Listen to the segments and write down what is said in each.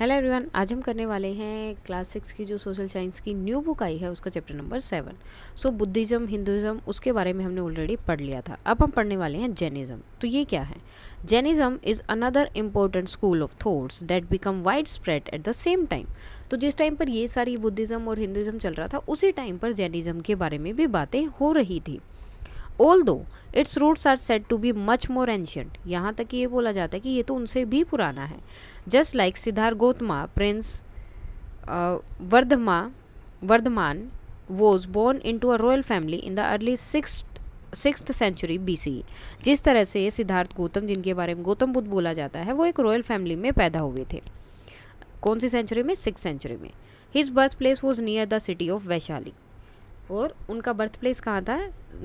Hello everyone आज हम करने वाले हैं क्लास सिक्स की जो सोशल साइंस की न्यू बुक आई है उसका chapter number seven so Buddhism Hinduism उसके बारे में हमने ऑलरेडी पढ़ लिया था अब हम पढ़ने वाले हैं जैनिज़्म तो ये क्या है Jainism is another important school of thoughts that become widespread at the same time तो जिस टाइम पर ये सारी बुद्धिज़्म और हिंदुज़म चल रहा था उसी टाइम पर जैनिज़्म के बारे में भी बातें हो रही थी although its roots are said to be much more ancient यहाँ तक ये बोला जाता है कि ये तो उनसे भी पुराना है just like Siddhartha Gautama prince वर्धमा Vardhaman was born into a royal family in the early six six century सी जिस तरह से सिद्धार्थ गौतम जिनके बारे में गौतम बुद्ध बोला जाता है वो एक रॉयल फैमिली में पैदा हुए थे कौन सी सेंचुरी में सिक्स सेंचुरी में his birth place was near the city of Vaishali और उनका बर्थ प्लेस कहाँ था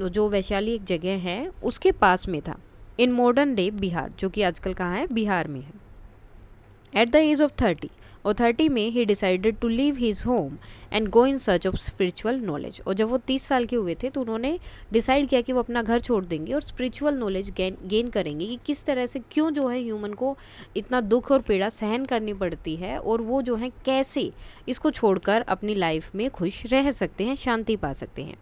जो वैशाली एक जगह है उसके पास में था इन मॉडर्न डे बिहार जो कि आजकल कहाँ है बिहार में है at the age of thirty thirty में ही decided to leave his home and go in search of spiritual knowledge और जब वो तीस साल के हुए थे तो उन्होंने डिसाइड किया कि वो अपना घर छोड़ देंगे और स्पिरिचुअल नॉलेज गेन गेन करेंगे कि किस तरह से क्यों जो है ह्यूमन को इतना दुख और पीड़ा सहन करनी पड़ती है और वो जो है कैसे इसको छोड़कर अपनी लाइफ में खुश रह सकते हैं शांति पा सकते हैं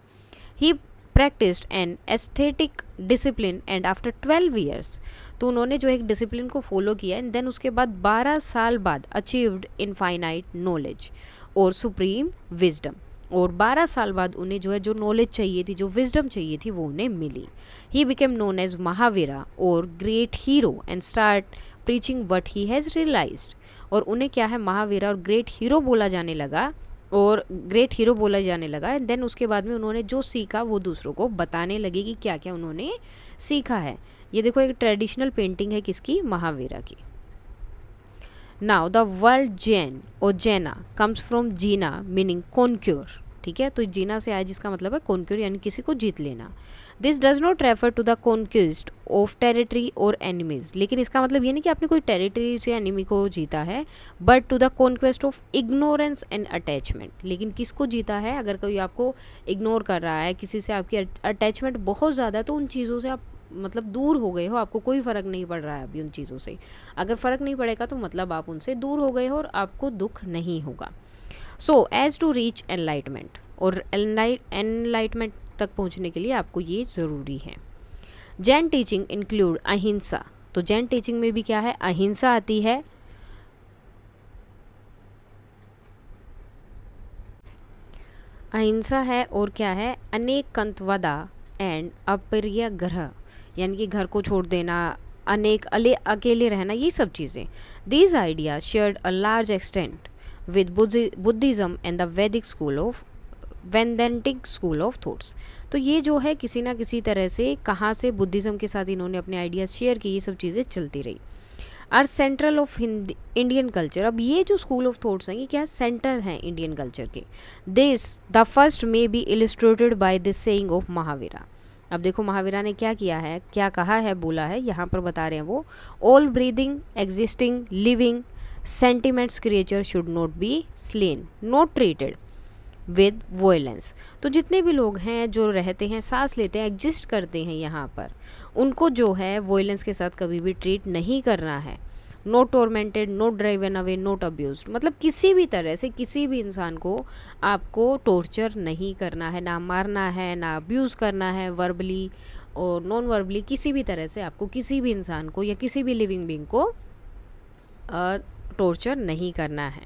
he practise and ascetic discipline and after twelve years तो उन्होंने जो एक डिसिप्लिन को फॉलो किया एंड देन उसके बाद 12 साल बाद अचीव्ड इनफाइनाइट नॉलेज और सुप्रीम विजडम और 12 साल बाद उन्हें जो है जो नॉलेज चाहिए थी जो विजडम चाहिए थी वो उन्हें मिली he became known as Mahavira और great hero and start preaching what he has realise और उन्हें क्या है महावीरा और ग्रेट हीरो बोला जाने लगा और ग्रेट हीरो बोला जाने लगा एंड देन उसके बाद में उन्होंने जो सीखा वो दूसरों को बताने लगे कि क्या क्या उन्होंने सीखा है ये देखो एक ट्रेडिशनल पेंटिंग है किसकी महावीरा की नाउ द वर्ल्ड जैन और Jaina comes from Jina meaning conquer ठीक है तो जीना से आया जिसका मतलब है कॉन्क्योर यानी किसी को जीत लेना this does not refer to the conquest of territory और एनिमीज लेकिन इसका मतलब ये नहीं कि आपने कोई टेरिटरी से एनिमी को जीता है but to the conquest of ignorance and attachment लेकिन किसको जीता है अगर कोई आपको इग्नोर कर रहा है किसी से आपकी अटैचमेंट बहुत ज़्यादा है तो उन चीज़ों से आप मतलब दूर हो गए हो आपको कोई फ़र्क नहीं पड़ रहा है अभी उन चीज़ों से अगर फ़र्क नहीं पड़ेगा तो मतलब आप उनसे दूर हो गए हो और आपको दुख नहीं होगा so as to reach enlightenment और एनलाइटमेंट तक पहुँचने के लिए आपको ये ज़रूरी है जैन टीचिंग इंक्लूड अहिंसा तो जैन टीचिंग में भी क्या है अहिंसा आती है अहिंसा है और क्या है अनेक कंतवदा एंड अप्रिय ग्रह यानी कि घर को छोड़ देना अनेक अले अकेले रहना ये सब चीज़ें these ideas shared a large extent with Buddhism and the Vedic school of Vedantic school of thoughts तो ये जो है किसी ना किसी तरह से कहाँ से बुद्धिज़्म के साथ इन्होंने अपने आइडियाज़ शेयर किए ये सब चीज़ें चलती रही are central of Indian culture अब ये जो स्कूल ऑफ थॉट्स हैं ये क्या सेंटर हैं इंडियन कल्चर के this the first may be illustrated by this saying of Mahavira अब देखो महावीरा ने क्या किया है क्या कहा है बोला है यहाँ पर बता रहे हैं वो all breathing existing living sentiments creature should not be slain not treated with violence तो जितने भी लोग हैं जो रहते हैं सांस लेते हैं एग्जिस्ट करते हैं यहाँ पर उनको जो है वोयलेंस के साथ कभी भी ट्रीट नहीं करना है no tormented no driven away not abuse मतलब किसी भी तरह से किसी भी इंसान को आपको टॉर्चर नहीं करना है ना मारना है ना अब्यूज़ करना है वर्बली और नॉन वर्बली किसी भी तरह से आपको किसी भी इंसान को या किसी भी लिविंग बींग को टॉर्चर नहीं करना है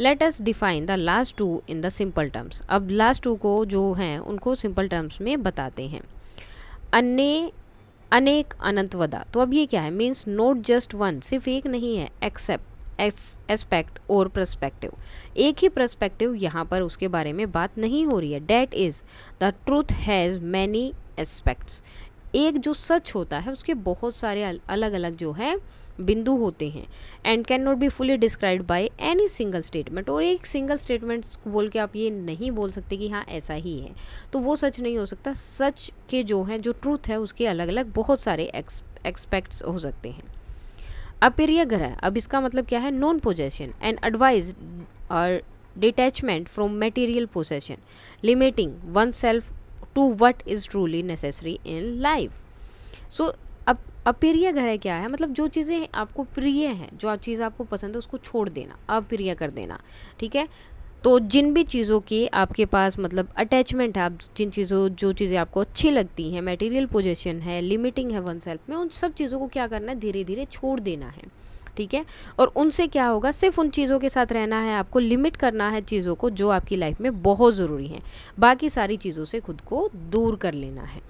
let us define the last two in the simple terms अब लास्ट टू को जो हैं उनको सिंपल टर्म्स में बताते हैं अन्य अनेक अनंतवदा तो अब ये क्या है मीन्स नोट जस्ट वन सिर्फ एक नहीं है एक्सेप्ट एस्पेक्ट और प्रस्पेक्टिव एक ही प्रस्पेक्टिव यहाँ पर उसके बारे में बात नहीं हो रही है that is the truth has many aspects एक जो सच होता है उसके बहुत सारे अलग अलग जो है बिंदु होते हैं and cannot be fully describe by any single statement और एक सिंगल स्टेटमेंट बोल के आप ये नहीं बोल सकते कि हाँ ऐसा ही है तो वो सच नहीं हो सकता सच के जो हैं जो ट्रूथ है उसके अलग अलग बहुत सारे एक्सपेक्ट्स हो सकते हैं अपेरिय ग्रह अब इसका मतलब क्या है नॉन पोजेशन एंड एडवाइज और detachment from material possession limiting oneself to what is truly necessary in life so aparigraha क्या है मतलब जो चीज़ें आपको प्रिय हैं जो चीज़ आपको पसंद है उसको छोड़ देना अप्रिय कर देना ठीक है तो जिन भी चीज़ों की आपके पास मतलब अटैचमेंट है आप जिन चीज़ों जो चीज़ें आपको अच्छी लगती हैं मटेरियल पोजीशन है लिमिटिंग है वन सेल्फ में उन सब चीज़ों को क्या करना है धीरे धीरे छोड़ देना है ठीक है और उनसे क्या होगा सिर्फ उन चीज़ों के साथ रहना है आपको लिमिट करना है चीज़ों को जो आपकी लाइफ में बहुत ज़रूरी हैं बाकी सारी चीज़ों से खुद को दूर कर लेना है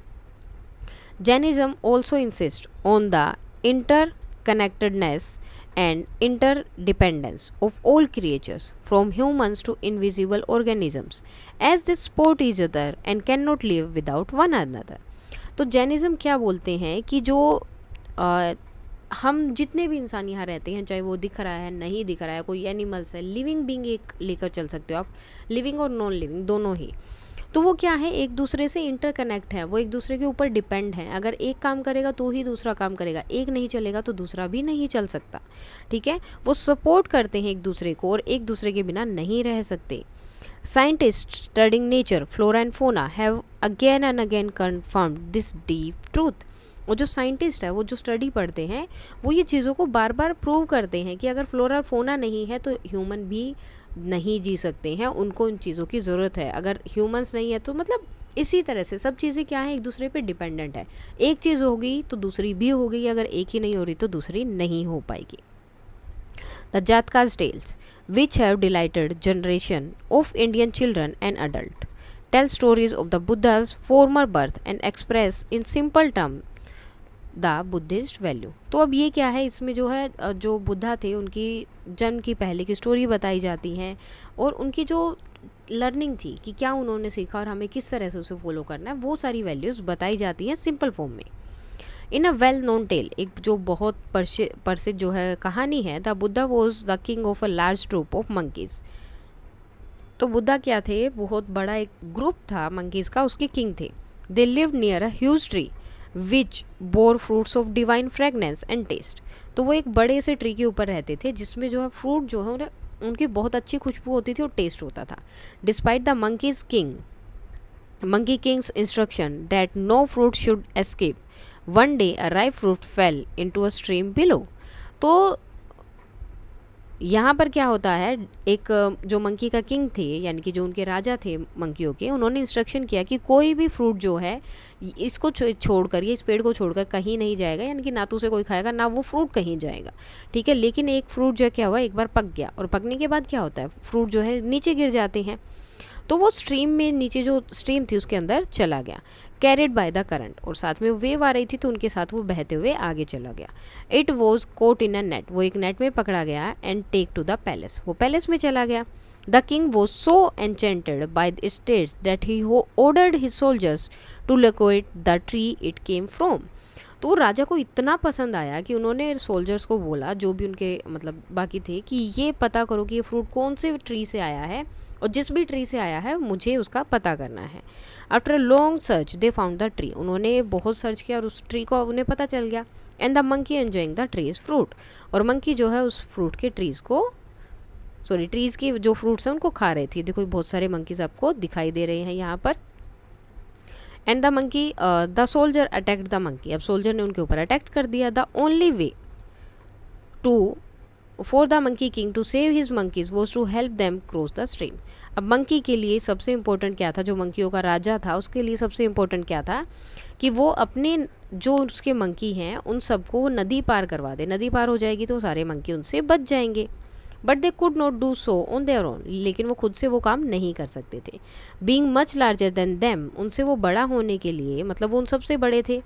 Jainism also insists on the interconnectedness and interdependence of all creatures, from humans to invisible organisms, as they support each other and cannot live without one another. तो जैनिज़्म क्या बोलते हैं कि जो आ, हम जितने भी इंसान यहाँ रहते हैं चाहे वो दिख रहा है नहीं दिख रहा है कोई एनिमल्स है लिविंग बींग एक लेकर चल सकते हो आप लिविंग और नॉन लिविंग दोनों ही तो वो क्या है एक दूसरे से इंटरकनेक्ट है वो एक दूसरे के ऊपर डिपेंड है अगर एक काम करेगा तो ही दूसरा काम करेगा एक नहीं चलेगा तो दूसरा भी नहीं चल सकता ठीक है वो सपोर्ट करते हैं एक दूसरे को और एक दूसरे के बिना नहीं रह सकते scientist studying nature flora and fauna have again and again confirm this deep truth वो जो साइंटिस्ट है वो जो स्टडी पढ़ते हैं वो ये चीज़ों को बार बार प्रूव करते हैं कि अगर फ्लोरा फोना नहीं है तो ह्यूमन भी नहीं जी सकते हैं उनको उन चीज़ों की ज़रूरत है अगर ह्यूमंस नहीं है तो मतलब इसी तरह से सब चीज़ें क्या हैं एक दूसरे पे डिपेंडेंट है एक चीज़ होगी तो दूसरी भी हो गई अगर एक ही नहीं हो रही तो दूसरी नहीं हो पाएगी the Jatakas tales which have delighted generation of Indian children and adult tell stories of the Buddha's former birth and express in simple term the Buddhist value तो अब ये क्या है इसमें जो है जो बुद्धा थे उनकी जन्म की पहले की स्टोरी बताई जाती हैं और उनकी जो लर्निंग थी कि क्या उन्होंने सीखा और हमें किस तरह से उसे फॉलो करना है वो सारी वैल्यूज़ बताई जाती हैं सिंपल फॉर्म में in a well known tale एक जो बहुत प्रसिद्ध जो है कहानी है the Buddha was the king of a large troop of monkeys तो बुद्धा क्या थे बहुत बड़ा एक ग्रुप था मंकीज़ का उसके किंग थे they live near a huge tree which bore fruits of divine fragrance and taste तो वो एक बड़े से ट्री के ऊपर रहते थे जिसमें जो है फ्रूट जो है उन्हें उनकी बहुत अच्छी खुशबू होती थी और टेस्ट होता था despite the monkeys king monkey king's instruction that no fruit should escape one day a ripe fruit fell into a stream below तो यहाँ पर क्या होता है एक जो मंकी का किंग थे यानी कि जो उनके राजा थे मंकियों के उन्होंने इंस्ट्रक्शन किया कि कोई भी फ्रूट जो है इसको छोड़ कर ये इस पेड़ को छोड़कर कहीं नहीं जाएगा यानी कि ना तो उसे कोई खाएगा ना वो फ्रूट कहीं जाएगा ठीक है लेकिन एक फ्रूट जो है क्या हुआ एक बार पक गया और पकने के बाद क्या होता है फ्रूट जो है नीचे गिर जाते हैं तो वो स्ट्रीम में नीचे जो स्ट्रीम थी उसके अंदर चला गया कैरिड बाय द करंट और साथ में वेव आ रही थी तो उनके साथ वो बहते हुए आगे चला गया it was caught in a net वो एक नेट में पकड़ा गया and take to the palace वो पैलेस में चला गया the king was so enchanted by the स्टेट्स दैट ही हो ordered his soldiers to locate the tree it came from तो राजा को इतना पसंद आया कि उन्होंने सोल्जर्स को बोला जो भी उनके मतलब बाकी थे कि ये पता करो कि ये फ्रूट कौन से ट्री से आया है और जिस भी ट्री से आया है मुझे उसका पता करना है after a long search they found the tree उन्होंने बहुत सर्च किया और उस ट्री को उन्हें पता चल गया and the monkey enjoying the tree's fruit और मंकी जो है उस फ्रूट के ट्रीज़ को सॉरी ट्रीज़ की जो फ्रूट्स हैं उनको खा रही थी देखो बहुत सारे मंकीज आपको दिखाई दे रहे हैं यहाँ पर and the monkey the soldier attacked the monkey अब सोल्जर ने उनके ऊपर अटैक्ट कर दिया the only way to for the monkey king to save his monkeys was to help them cross the stream अब मंकी के लिए सबसे इम्पोर्टेंट क्या था जो मंकियों का राजा था उसके लिए सबसे इम्पोर्टेंट क्या था कि वो अपने जो उसके मंकी हैं उन सबको नदी पार करवा दे नदी पार हो जाएगी तो सारे मंकी उनसे बच जाएंगे but they could not do so on their own लेकिन वो खुद से वो काम नहीं कर सकते थे being much larger than them उनसे वो बड़ा होने के लिए मतलब वो उन सबसे बड़े थे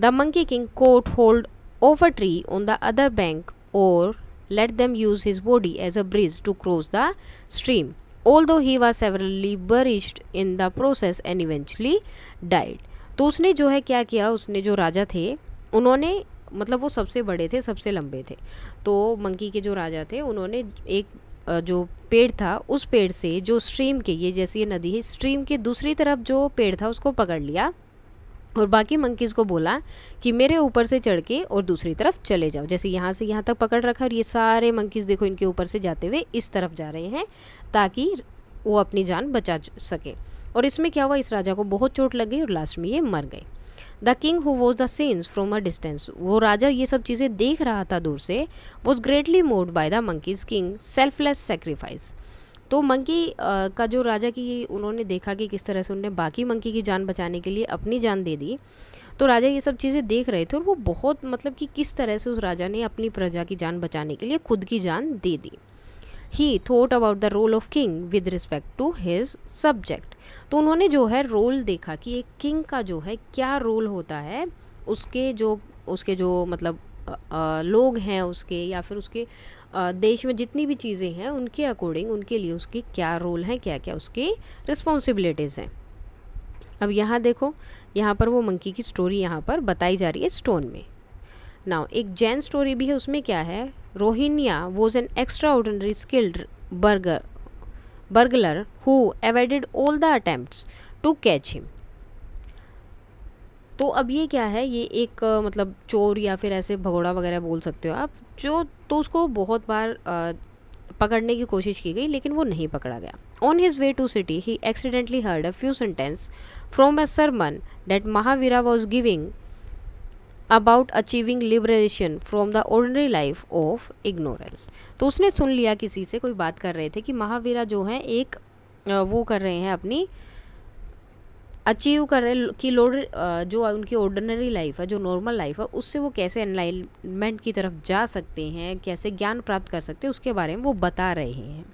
the monkey king caught hold over tree on the other bank और let them use his body as a bridge to cross the stream. Although he was severely buried in the process and eventually died. तो उसने जो है क्या किया उसने जो राजा थे उन्होंने मतलब वो सबसे बड़े थे सबसे लंबे थे तो मंकी के जो राजा थे उन्होंने एक जो पेड़ था उस पेड़ से जो स्ट्रीम के ये जैसी ये नदी है स्ट्रीम के दूसरी तरफ जो पेड़ था उसको पकड़ लिया और बाकी मंकीज़ को बोला कि मेरे ऊपर से चढ़ के और दूसरी तरफ चले जाओ जैसे यहाँ से यहाँ तक पकड़ रखा और ये सारे मंकीज़ देखो इनके ऊपर से जाते हुए इस तरफ जा रहे हैं ताकि वो अपनी जान बचा सके और इसमें क्या हुआ इस राजा को बहुत चोट लग गई और लास्ट में ये मर गए the king who was the scenes from a distance वो राजा ये सब चीज़ें देख रहा था दूर से was greatly moved by the monkeys king selfless sacrifice तो मंकी का जो राजा की उन्होंने देखा कि किस तरह से उन्होंने बाकी मंकी की जान बचाने के लिए अपनी जान दे दी तो राजा ये सब चीज़ें देख रहे थे और वो बहुत मतलब कि किस तरह से उस राजा ने अपनी प्रजा की जान बचाने के लिए खुद की जान दे दी he thought about the role of king with respect to his subject तो उन्होंने जो है रोल देखा कि एक किंग का जो है क्या रोल होता है उसके जो उसके जो मतलब आ, आ, लोग हैं उसके या फिर उसके देश में जितनी भी चीज़ें हैं उनके अकॉर्डिंग उनके लिए उसकी क्या रोल हैं क्या क्या उसकी रिस्पॉन्सिबिलिटीज़ हैं अब यहाँ देखो यहाँ पर वो मंकी की स्टोरी यहाँ पर बताई जा रही है स्टोन में नाउ एक जैन स्टोरी भी है उसमें क्या है Rohiniya was an extraordinary skilled burglar burglar who evaded all the attempt to catch him तो अब ये क्या है ये एक मतलब चोर या फिर ऐसे भगोड़ा वगैरह बोल सकते हो आप जो तो उसको बहुत बार पकड़ने की कोशिश की गई लेकिन वो नहीं पकड़ा गया on his way to city he accidentally heard a few sentence from a sermon that Mahavira was giving about achieving liberation from the ordinary life of ignorance तो उसने सुन लिया किसी से कोई बात कर रहे थे कि महावीरा जो हैं एक वो कर रहे हैं अपनी अचीव कर रहे कि लोड जो उनकी ऑर्डिनरी लाइफ है जो नॉर्मल लाइफ है उससे वो कैसे एनलाइनमेंट की तरफ जा सकते हैं कैसे ज्ञान प्राप्त कर सकते हैं उसके बारे में वो बता रहे हैं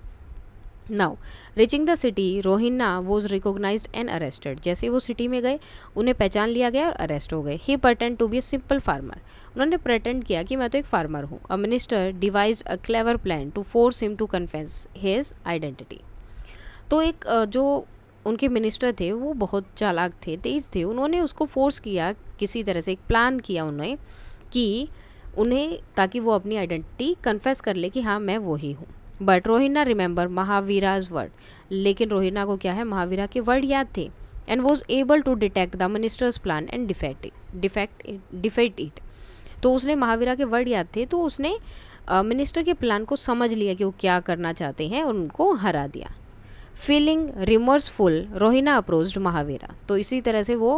now reaching the city Rohinna was recognise and arrested जैसे वो सिटी में गए उन्हें पहचान लिया गया और अरेस्ट हो गए he pretend to be simple farmer उन्होंने प्रटेंड किया कि मैं तो एक फार्मर हूँ a minister devise a clever plan to force him to confess his identity तो एक जो उनके मिनिस्टर थे वो बहुत चालाक थे तेज थे उन्होंने उसको फोर्स किया किसी तरह से एक प्लान किया उन्हें कि उन्हें ताकि वो अपनी आइडेंटिटी कन्फेस कर ले कि हाँ मैं वो ही हूँ but Rohina remember Mahavira's word लेकिन रोहिना को क्या है महावीरा के वर्ड याद थे and was able to detect the minister's plan and defeat defeat defeat it तो उसने महावीरा के वर्ड याद थे तो उसने मिनिस्टर के प्लान को समझ लिया कि वो क्या करना चाहते हैं और उनको हरा दिया feeling remorseful Rohina approached Mahavira तो इसी तरह से वो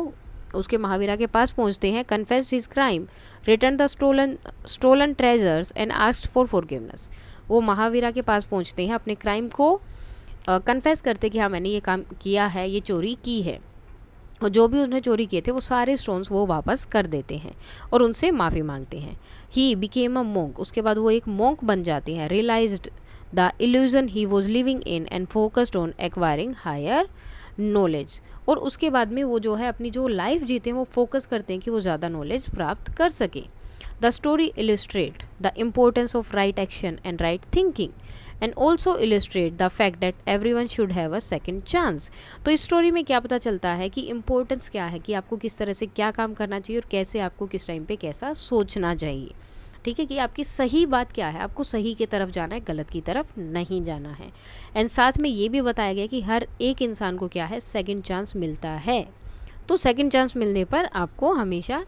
उसके महावीरा के पास पहुंचते हैं confessed his crime return the stolen stolen treasures and asked for forgiveness वो महावीरा के पास पहुंचते हैं अपने क्राइम को कन्फेस करते कि हाँ मैंने ये काम किया है ये चोरी की है और जो भी उसने चोरी किए थे वो सारे स्टोन्स वो वापस कर देते हैं और उनसे माफ़ी मांगते हैं ही बिकेम अ मोंक उसके बाद वो एक मोंक बन जाते हैं realised the illusion he was living in and focused on acquiring higher knowledge और उसके बाद में वो जो है अपनी जो लाइफ जीते हैं वो फोकस करते हैं कि वो ज़्यादा नॉलेज प्राप्त कर सकें the story illustrate the importance of right action and right thinking and also illustrate the fact that everyone should have a second chance तो इस स्टोरी में क्या पता चलता है कि इम्पोर्टेंस क्या है कि आपको किस तरह से क्या काम करना चाहिए और कैसे आपको किस टाइम पर कैसा सोचना चाहिए ठीक है कि आपकी सही बात क्या है आपको सही की तरफ जाना है गलत की तरफ नहीं जाना है एंड साथ में ये भी बताया गया कि हर एक इंसान को क्या है सेकेंड चांस मिलता है तो सेकेंड चांस मिलने पर आपको हमेशा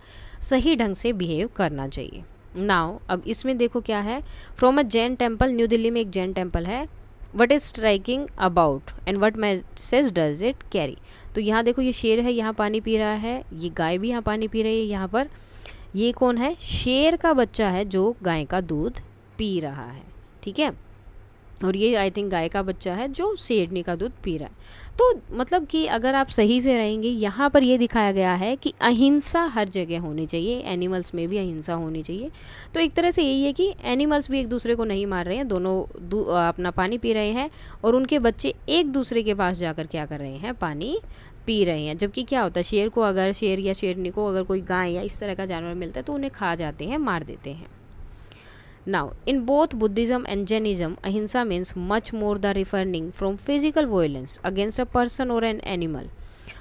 सही ढंग से बिहेव करना चाहिए नाव अब इसमें देखो क्या है from a Jain temple New Delhi में एक जैन टेम्पल है what is striking about and what message does it carry तो यहाँ देखो ये शेर है यहाँ पानी पी रहा है ये गाय भी यहाँ पानी पी रही है यहाँ पर ये कौन है शेर का बच्चा है जो गाय का दूध पी रहा है ठीक है और ये आई थिंक गाय का बच्चा है जो शेरनी का दूध पी रहा है तो मतलब कि अगर आप सही से रहेंगे यहाँ पर ये दिखाया गया है कि अहिंसा हर जगह होनी चाहिए एनिमल्स में भी अहिंसा होनी चाहिए तो एक तरह से यही है कि एनिमल्स भी एक दूसरे को नहीं मार रहे हैं दोनों अपना पानी पी रहे हैं और उनके बच्चे एक दूसरे के पास जाकर क्या कर रहे हैं पानी पी रहे हैं जबकि क्या होता है शेर को अगर शेर या शेरनी को अगर कोई गाय या इस तरह का जानवर मिलता है तो उन्हें खा जाते हैं मार देते हैं now in both Buddhism and Jainism ahimsa means much more the refraining from physical violence against a person और एन एनिमल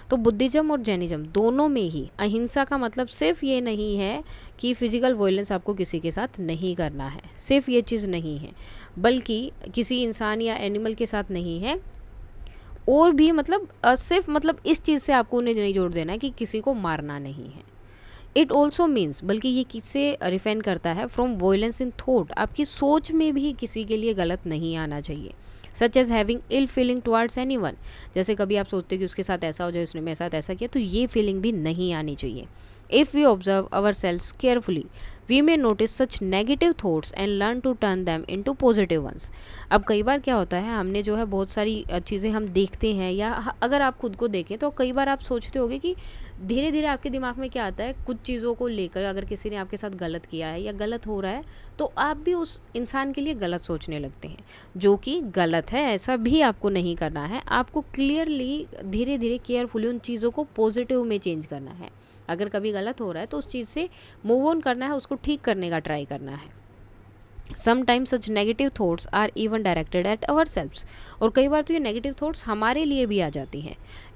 तो बुद्धिज्म और जैनिज्म दोनों में ही अहिंसा का मतलब सिर्फ ये नहीं है कि फिजिकल वोलेंस आपको किसी के साथ नहीं करना है सिर्फ ये चीज़ नहीं है बल्कि किसी इंसान या एनिमल के साथ नहीं है और भी मतलब सिर्फ मतलब इस चीज़ से आपको उन्हें नहीं जोड़ देना है कि किसी को मारना नहीं है इट ऑल्सो मीन्स बल्कि ये किससे रिफेंड करता है फ्रॉम वॉयलेंस इन थॉट आपकी सोच में भी किसी के लिए गलत नहीं आना चाहिए such as having ill feeling towards anyone जैसे कभी आप सोचते कि उसके साथ ऐसा हो जाए उसने मेरे साथ ऐसा किया तो ये फीलिंग भी नहीं आनी चाहिए if we observe our selves carefully we may notice such negative thoughts and learn to turn them to positive ones अब कई बार क्या होता है हमने जो है बहुत सारी चीज़ें हम देखते हैं या अगर आप खुद को देखें तो कई बार आप सोचते होगे कि धीरे धीरे आपके दिमाग में क्या आता है कुछ चीज़ों को लेकर अगर किसी ने आपके साथ गलत किया है या गलत हो रहा है तो आप भी उस इंसान के लिए गलत सोचने लगते हैं जो कि गलत है ऐसा भी आपको नहीं करना है आपको क्लियरली धीरे धीरे केयरफुली उन चीज़ों को पॉजिटिव में चेंज करना है अगर कभी गलत हो रहा है तो उस चीज़ से मूव ऑन करना है उसको ठीक करने का ट्राई करना है sometimes such negative thoughts are even directed at our selves और कई बार तो ये नेगेटिव थाट्स हमारे लिए भी आ जाती हैं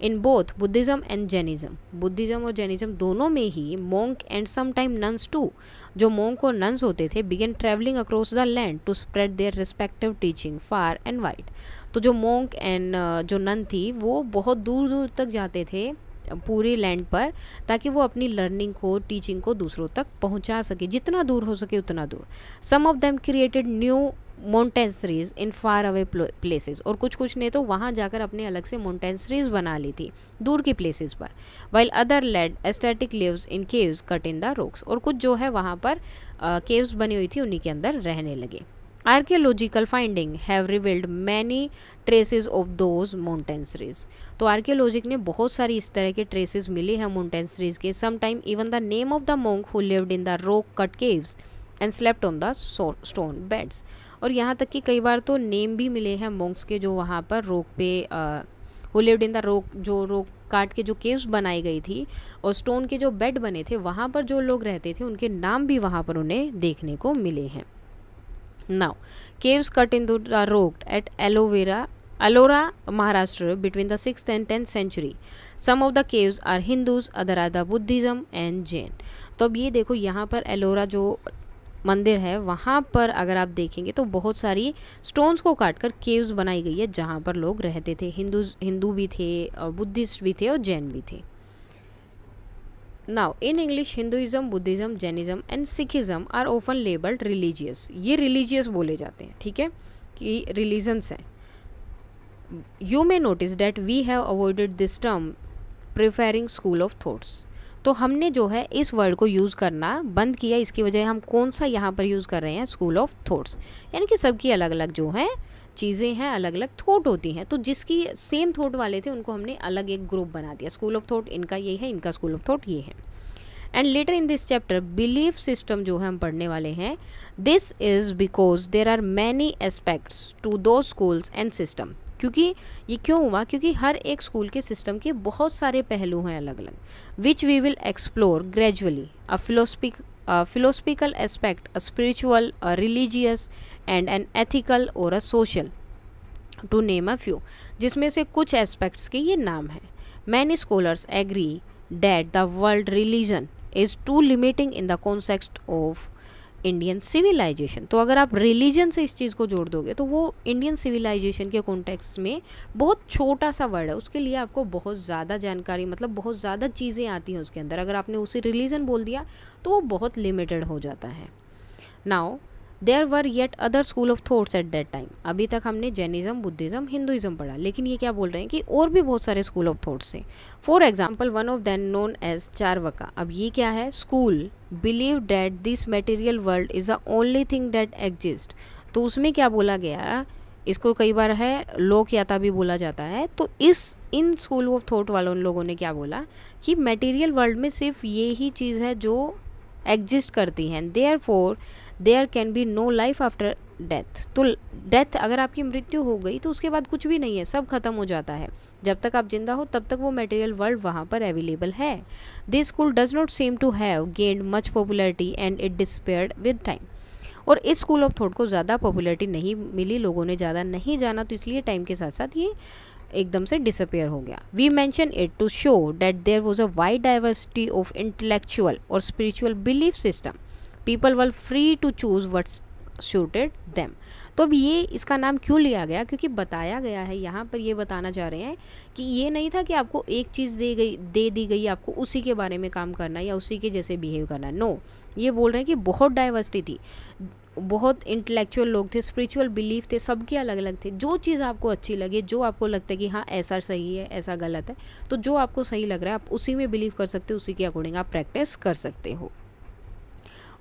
in both Buddhism and Jainism Buddhism और जैनिज़्म दोनों में ही monk and sometime nuns too जो मोंक और नन्स होते थे began travelling across the land to spread their respective teaching far and wide तो जो मोंक एंड uh, जो नन थी वो बहुत दूर दूर तक जाते थे पूरे लैंड पर ताकि वो अपनी लर्निंग को टीचिंग को दूसरों तक पहुंचा सके जितना दूर हो सके उतना दूर some of them created new monasteries in far away places और कुछ कुछ ने तो वहाँ जाकर अपने अलग से माउंटेंसरीज बना ली थी दूर की प्लेसेस पर while other led ascetic lives in caves cut in the rocks और कुछ जो है वहाँ पर केव्स बनी हुई थी उन्हीं के अंदर रहने लगे archaeological finding have revealed many traces of those mountain तो आर्कियोलॉजिक ने बहुत सारी इस तरह के ट्रेसेस मिले हैं माउंटेन सीरीज के sometime even the name of the monk who lived in the rock cut caves and slept on the stone beds और यहाँ तक कि कई बार तो नेम भी मिले हैं मोंग्स के जो वहाँ पर रोक पे हु लिव्ड इन द रोक जो रोक काट के जो केव्स बनाई गई थी और स्टोन के जो बेड बने थे वहाँ पर जो लोग रहते थे उनके नाम भी वहाँ पर उन्हें देखने को मिले हैं Now, caves cut in wood are rocked at aloe vera Alora, Maharashtra between the 6th and 10th century. Some of the caves are Hindus, other are the Buddhism and Jain. तो अब ये देखो यहाँ पर एलोरा जो मंदिर है वहाँ पर अगर आप देखेंगे तो बहुत सारी स्टोन्स को काट कर केव्स बनाई गई है जहाँ पर लोग रहते थे हिंदू हिंदू भी थे बुद्धिस्ट भी थे और जैन भी थे now in English Hinduism Buddhism Jainism and Sikhism are often labelled religious ये रिलीजियस बोले जाते हैं ठीक है कि रिलीजन्स हैं you may notice that we have avoided this term preferring school of thoughts तो हमने जो है इस वर्ड को यूज़ करना बंद किया इसकी वजह हम कौन सा यहाँ पर यूज़ कर रहे हैं स्कूल ऑफ थाट्स यानी कि सबकी अलग अलग जो हैं चीज़ें हैं अलग अलग थॉट होती हैं तो जिसकी सेम थॉट वाले थे उनको हमने अलग एक ग्रुप बना दिया स्कूल ऑफ थॉट इनका ये है इनका स्कूल ऑफ थॉट ये है and later in this chapter belief system जो है हम पढ़ने वाले हैं this is because there are many aspects to those schools and system क्योंकि ये क्यों हुआ क्योंकि हर एक स्कूल के सिस्टम के बहुत सारे पहलू हैं अलग अलग which we will explore gradually a philosophic philosophical aspect a a religious and an ethical और a social to name a few जिसमें से कुछ एस्पेक्ट्स के ये नाम हैं many scholars agree that the word religion is too limiting in the context of Indian civilisation तो अगर आप रिलीजन से इस चीज़ को जोड़ दोगे तो वो इंडियन सिविलाइजेशन के कॉन्टेक्स में बहुत छोटा सा वर्ड है उसके लिए आपको बहुत ज़्यादा जानकारी मतलब बहुत ज़्यादा चीज़ें आती हैं उसके अंदर अगर आपने उसे रिलीजन बोल दिया तो वो बहुत लिमिटेड हो जाता है now there were yet other school of thoughts at that time अभी तक हमने जैनिज्म बुद्धिज्म हिंदुइज्म पढ़ा लेकिन ये क्या बोल रहे हैं कि और भी बहुत सारे स्कूल ऑफ थॉट्स हैं for example one of them known as Charvaka अब ये क्या है school believe that this material world is the only thing that exist तो उसमें क्या बोला गया इसको कई बार है लोक याता भी बोला जाता है तो इस इन स्कूल ऑफ थॉट वालों लोगों ने क्या बोला कि मटेरियल वर्ल्ड में सिर्फ ये ही चीज़ है जो एग्जिस्ट करती हैं therefore there can be no life after death तो डेथ अगर आपकी मृत्यु हो गई तो उसके बाद कुछ भी नहीं है सब खत्म हो जाता है जब तक आप जिंदा हो तब तक वो मटेरियल वर्ल्ड वहाँ पर अवेलेबल है this school does not seem to have gained much popularity and it disappeared with time और इस स्कूल ऑफ थॉट को ज़्यादा पॉपुलरिटी नहीं मिली लोगों ने ज़्यादा नहीं जाना तो इसलिए टाइम के साथ साथ ये एकदम से डिसअपेयर हो गया we mention it to show that there was a wide diversity of intellectual और spiritual belief system people were free to choose what's suited them तो अब ये इसका नाम क्यों लिया गया क्योंकि बताया गया है यहाँ पर ये बताना चाह रहे हैं कि ये नहीं था कि आपको एक चीज़ दे गई दे दी गई आपको उसी के बारे में काम करना या उसी के जैसे बिहेव करना नो no, ये बोल रहे हैं कि बहुत डाइवर्सिटी थी बहुत इंटेलेक्चुअल लोग थे स्पिरिचुअल बिलीफ थे सबके अलग अलग थे जो चीज़ आपको अच्छी लगे जो आपको लगता है कि हाँ ऐसा सही है ऐसा गलत है तो जो आपको सही लग रहा है आप उसी में बिलीव कर सकते हो उसी के अकॉर्डिंग आप प्रैक्टिस कर सकते हो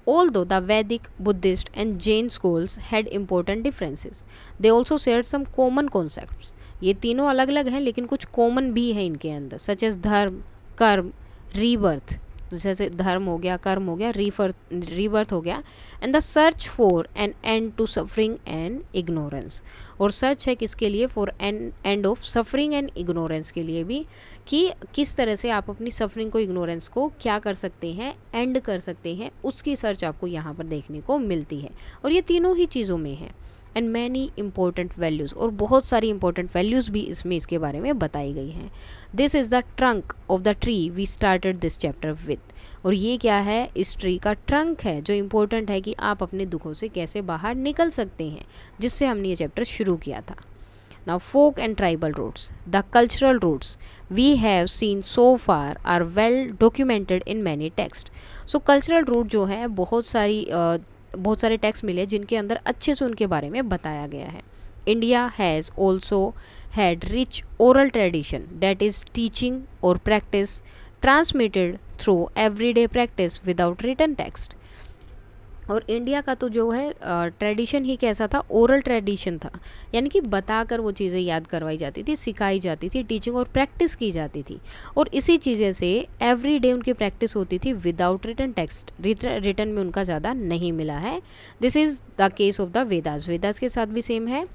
Although the Vedic, Buddhist, and Jain schools had important differences, they also shared some common concepts. ये तीनों अलग अलग हैं लेकिन कुछ कॉमन भी हैं इनके अंदर सच एज धर्म कर्म रीबर्थ तो जैसे धर्म हो गया कर्म हो गया रीफर्थ रीबर्थ हो गया and the search for an end to suffering and ignorance और सर्च है किसके लिए for an end of suffering and ignorance के लिए भी कि किस तरह से आप अपनी सफरिंग को इग्नोरेंस को क्या कर सकते हैं एंड कर सकते हैं उसकी सर्च आपको यहाँ पर देखने को मिलती है और ये तीनों ही चीज़ों में है एंड मैनी इंपॉर्टेंट वैल्यूज़ और बहुत सारी इंपॉर्टेंट वैल्यूज़ भी इसमें इसके बारे में बताई गई हैं this is the trunk of the tree we started this chapter with और ये क्या है इस ट्री का ट्रंक है जो इम्पोर्टेंट है कि आप अपने दुखों से कैसे बाहर निकल सकते हैं जिससे हमने ये चैप्टर शुरू किया था now folk and tribal roots the cultural roots we have seen so far are well documented in many text. So cultural root जो है बहुत सारी uh, बहुत सारे टेक्स्ट मिले जिनके अंदर अच्छे से उनके बारे में बताया गया है India has also had rich oral tradition that is teaching or practice transmitted through everyday practice without written text और इंडिया का तो जो है ट्रेडिशन ही कैसा था ओरल ट्रेडिशन था यानी कि बताकर वो चीज़ें याद करवाई जाती थी सिखाई जाती थी टीचिंग और प्रैक्टिस की जाती थी और इसी चीज़ें से एवरी डे उनकी प्रैक्टिस होती थी विदाउट रिटर्न टेक्स्ट रिटर्न में उनका ज़्यादा नहीं मिला है this is the case of the Vedas Vedas के साथ भी सेम है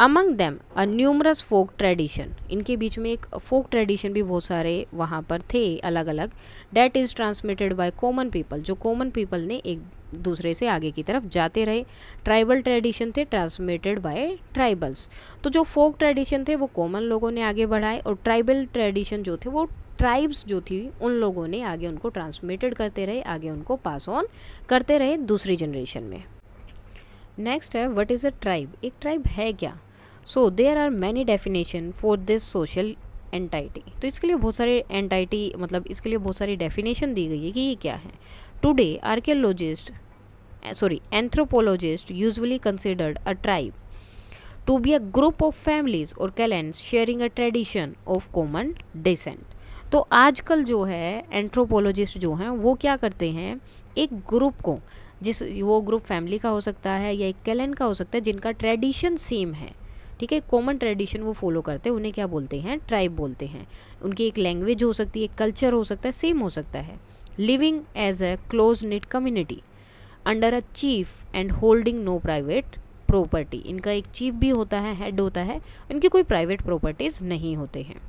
among them a numerous folk tradition इनके बीच में एक फोक ट्रेडिशन भी बहुत सारे वहाँ पर थे अलग अलग that is transmitted by common people जो कॉमन पीपल ने एक दूसरे से आगे की तरफ जाते रहे ट्राइबल ट्रेडिशन थे ट्रांसमिटेड बाय ट्राइबल्स तो जो फोक ट्रेडिशन थे वो कॉमन लोगों ने आगे बढ़ाए और ट्राइबल ट्रेडिशन जो थे वो ट्राइब्स जो थी उन लोगों ने आगे उनको ट्रांसमिटेड करते रहे आगे उनको पास ऑन करते रहे दूसरी जनरेशन में नेक्स्ट है व्हाट इज़ अ ट्राइब एक ट्राइब है क्या so there are many definition for this social entity तो इसके लिए बहुत सारे एंटाइटी मतलब इसके लिए बहुत सारी डेफिनेशन दी गई है कि ये क्या है today archaeologist sorry anthropologist usually considered a tribe to be a group of families or clans sharing a tradition of common descent तो आजकल जो है एंथ्रोपोलॉजिस्ट जो हैं वो क्या करते हैं एक ग्रुप को जिस वो ग्रुप फैमिली का हो सकता है या एक कैलन का हो सकता है जिनका ट्रेडिशन सेम है ठीक है कॉमन ट्रेडिशन वो फॉलो करते हैं उन्हें क्या बोलते हैं ट्राइब बोलते हैं उनकी एक लैंग्वेज हो सकती है एक कल्चर हो सकता है सेम हो सकता है living as a close knit community under a chief and holding no private property इनका एक चीफ भी होता है हेड होता है इनकी कोई प्राइवेट प्रॉपर्टीज़ नहीं होते हैं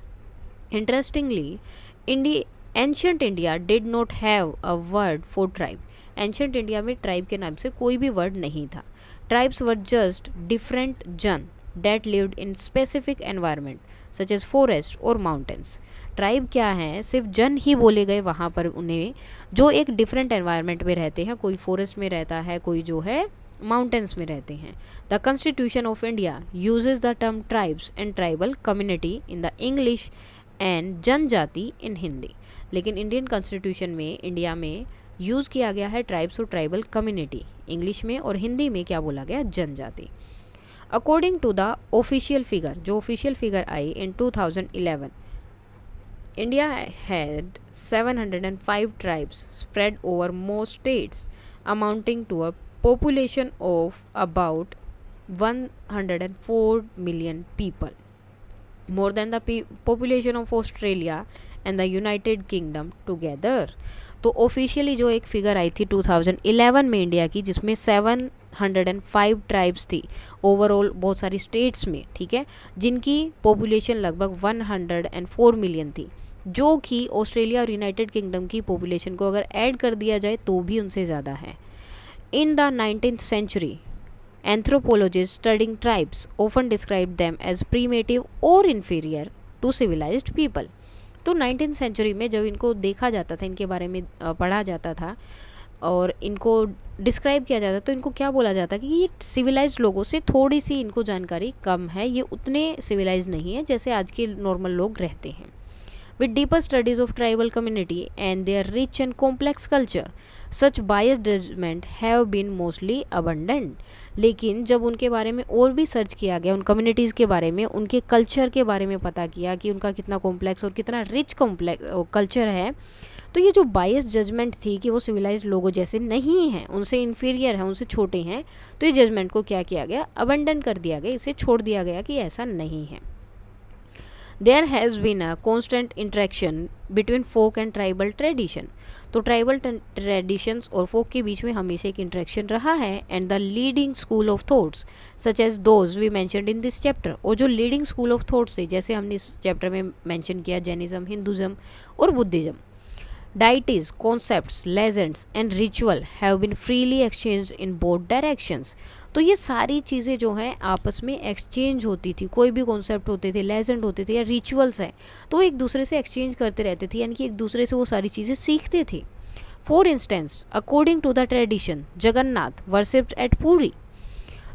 इंटरेस्टिंगली इंडी ancient India did not have a word for tribe ancient India में ट्राइब के नाम से कोई भी वर्ड नहीं था tribes were just different jana that lived in specific environment such as forest और माउंटेंस ट्राइब क्या हैं सिर्फ जन ही बोले गए वहाँ पर उन्हें जो एक डिफरेंट एनवायरनमेंट में रहते हैं कोई फॉरेस्ट में रहता है कोई जो है माउंटेंस में रहते हैं the constitution of India uses the term tribes and tribal community in the English and janjati in Hindi लेकिन इंडियन कॉन्स्टिट्यूशन में इंडिया में यूज़ किया गया है ट्राइब्स और ट्राइबल कम्युनिटी इंग्लिश में और हिंदी में क्या बोला गया जनजाति according to the official figure जो official figure I in 2011 India had seven hundred and five tribes spread over more states amounting to a population of about one hundred and four million people more than the population of Australia and the United Kingdom together तो officially जो एक figure आई थी 2011 में India की जिसमें 705 tribes थी overall बहुत सारी स्टेट्स में ठीक है जिनकी पॉपुलेशन लगभग 104 मिलियन थी जो कि ऑस्ट्रेलिया और यूनाइटेड किंगडम की पॉपुलेशन को अगर ऐड कर दिया जाए तो भी उनसे ज़्यादा है in the nineteen century anthropologist studying tribes often describe them as primitive और इन्फीरियर टू सिविलाइज पीपल तो नाइनटीन सेंचुरी में जब इनको देखा जाता था इनके बारे में पढ़ा जाता था और इनको डिस्क्राइब किया जाता तो इनको क्या बोला जाता कि ये सिविलाइज लोगों से थोड़ी सी इनको जानकारी कम है ये उतने सिविलाइज नहीं है जैसे आज के नॉर्मल लोग रहते हैं with deeper studies of tribal community and their rich and complex culture. Such bias judgement have been mostly abandoned लेकिन जब उनके बारे में और भी सर्च किया गया उन कम्युनिटीज़ के बारे में उनके कल्चर के बारे में पता किया कि उनका कितना कॉम्प्लेक्स और कितना रिच कॉम्प्लेक्स कल्चर है तो ये जो बायस जजमेंट थी कि वो सिविलाइज लोगों जैसे नहीं हैं उनसे इन्फीरियर हैं उनसे छोटे हैं तो ये जजमेंट को क्या किया गया अबंडन कर दिया गया इसे छोड़ दिया गया कि ऐसा नहीं है there has been a constant interaction between folk and tribal tradition तो ट्राइबल ट्रेडिशंस और फोक के बीच में हमेशा एक इंट्रैक्शन रहा है and the leading school of thoughts such as those we mentioned in this chapter और जो लीडिंग स्कूल ऑफ थॉट्स है जैसे हमने इस चैप्टर में मैंशन किया जैनिज्म हिंदुज़म और Buddhism deities, concept legends and ritual have been freely exchange in both directions तो ये सारी चीज़ें जो हैं आपस में एक्सचेंज होती थी कोई भी कॉन्सेप्ट होते थे लेजेंड होते थे या रिचुअल्स हैं तो एक दूसरे से एक्सचेंज करते रहते थे यानी कि एक दूसरे से वो सारी चीज़ें सीखते थे for instance according to the tradition Jagannath worshipped at Puri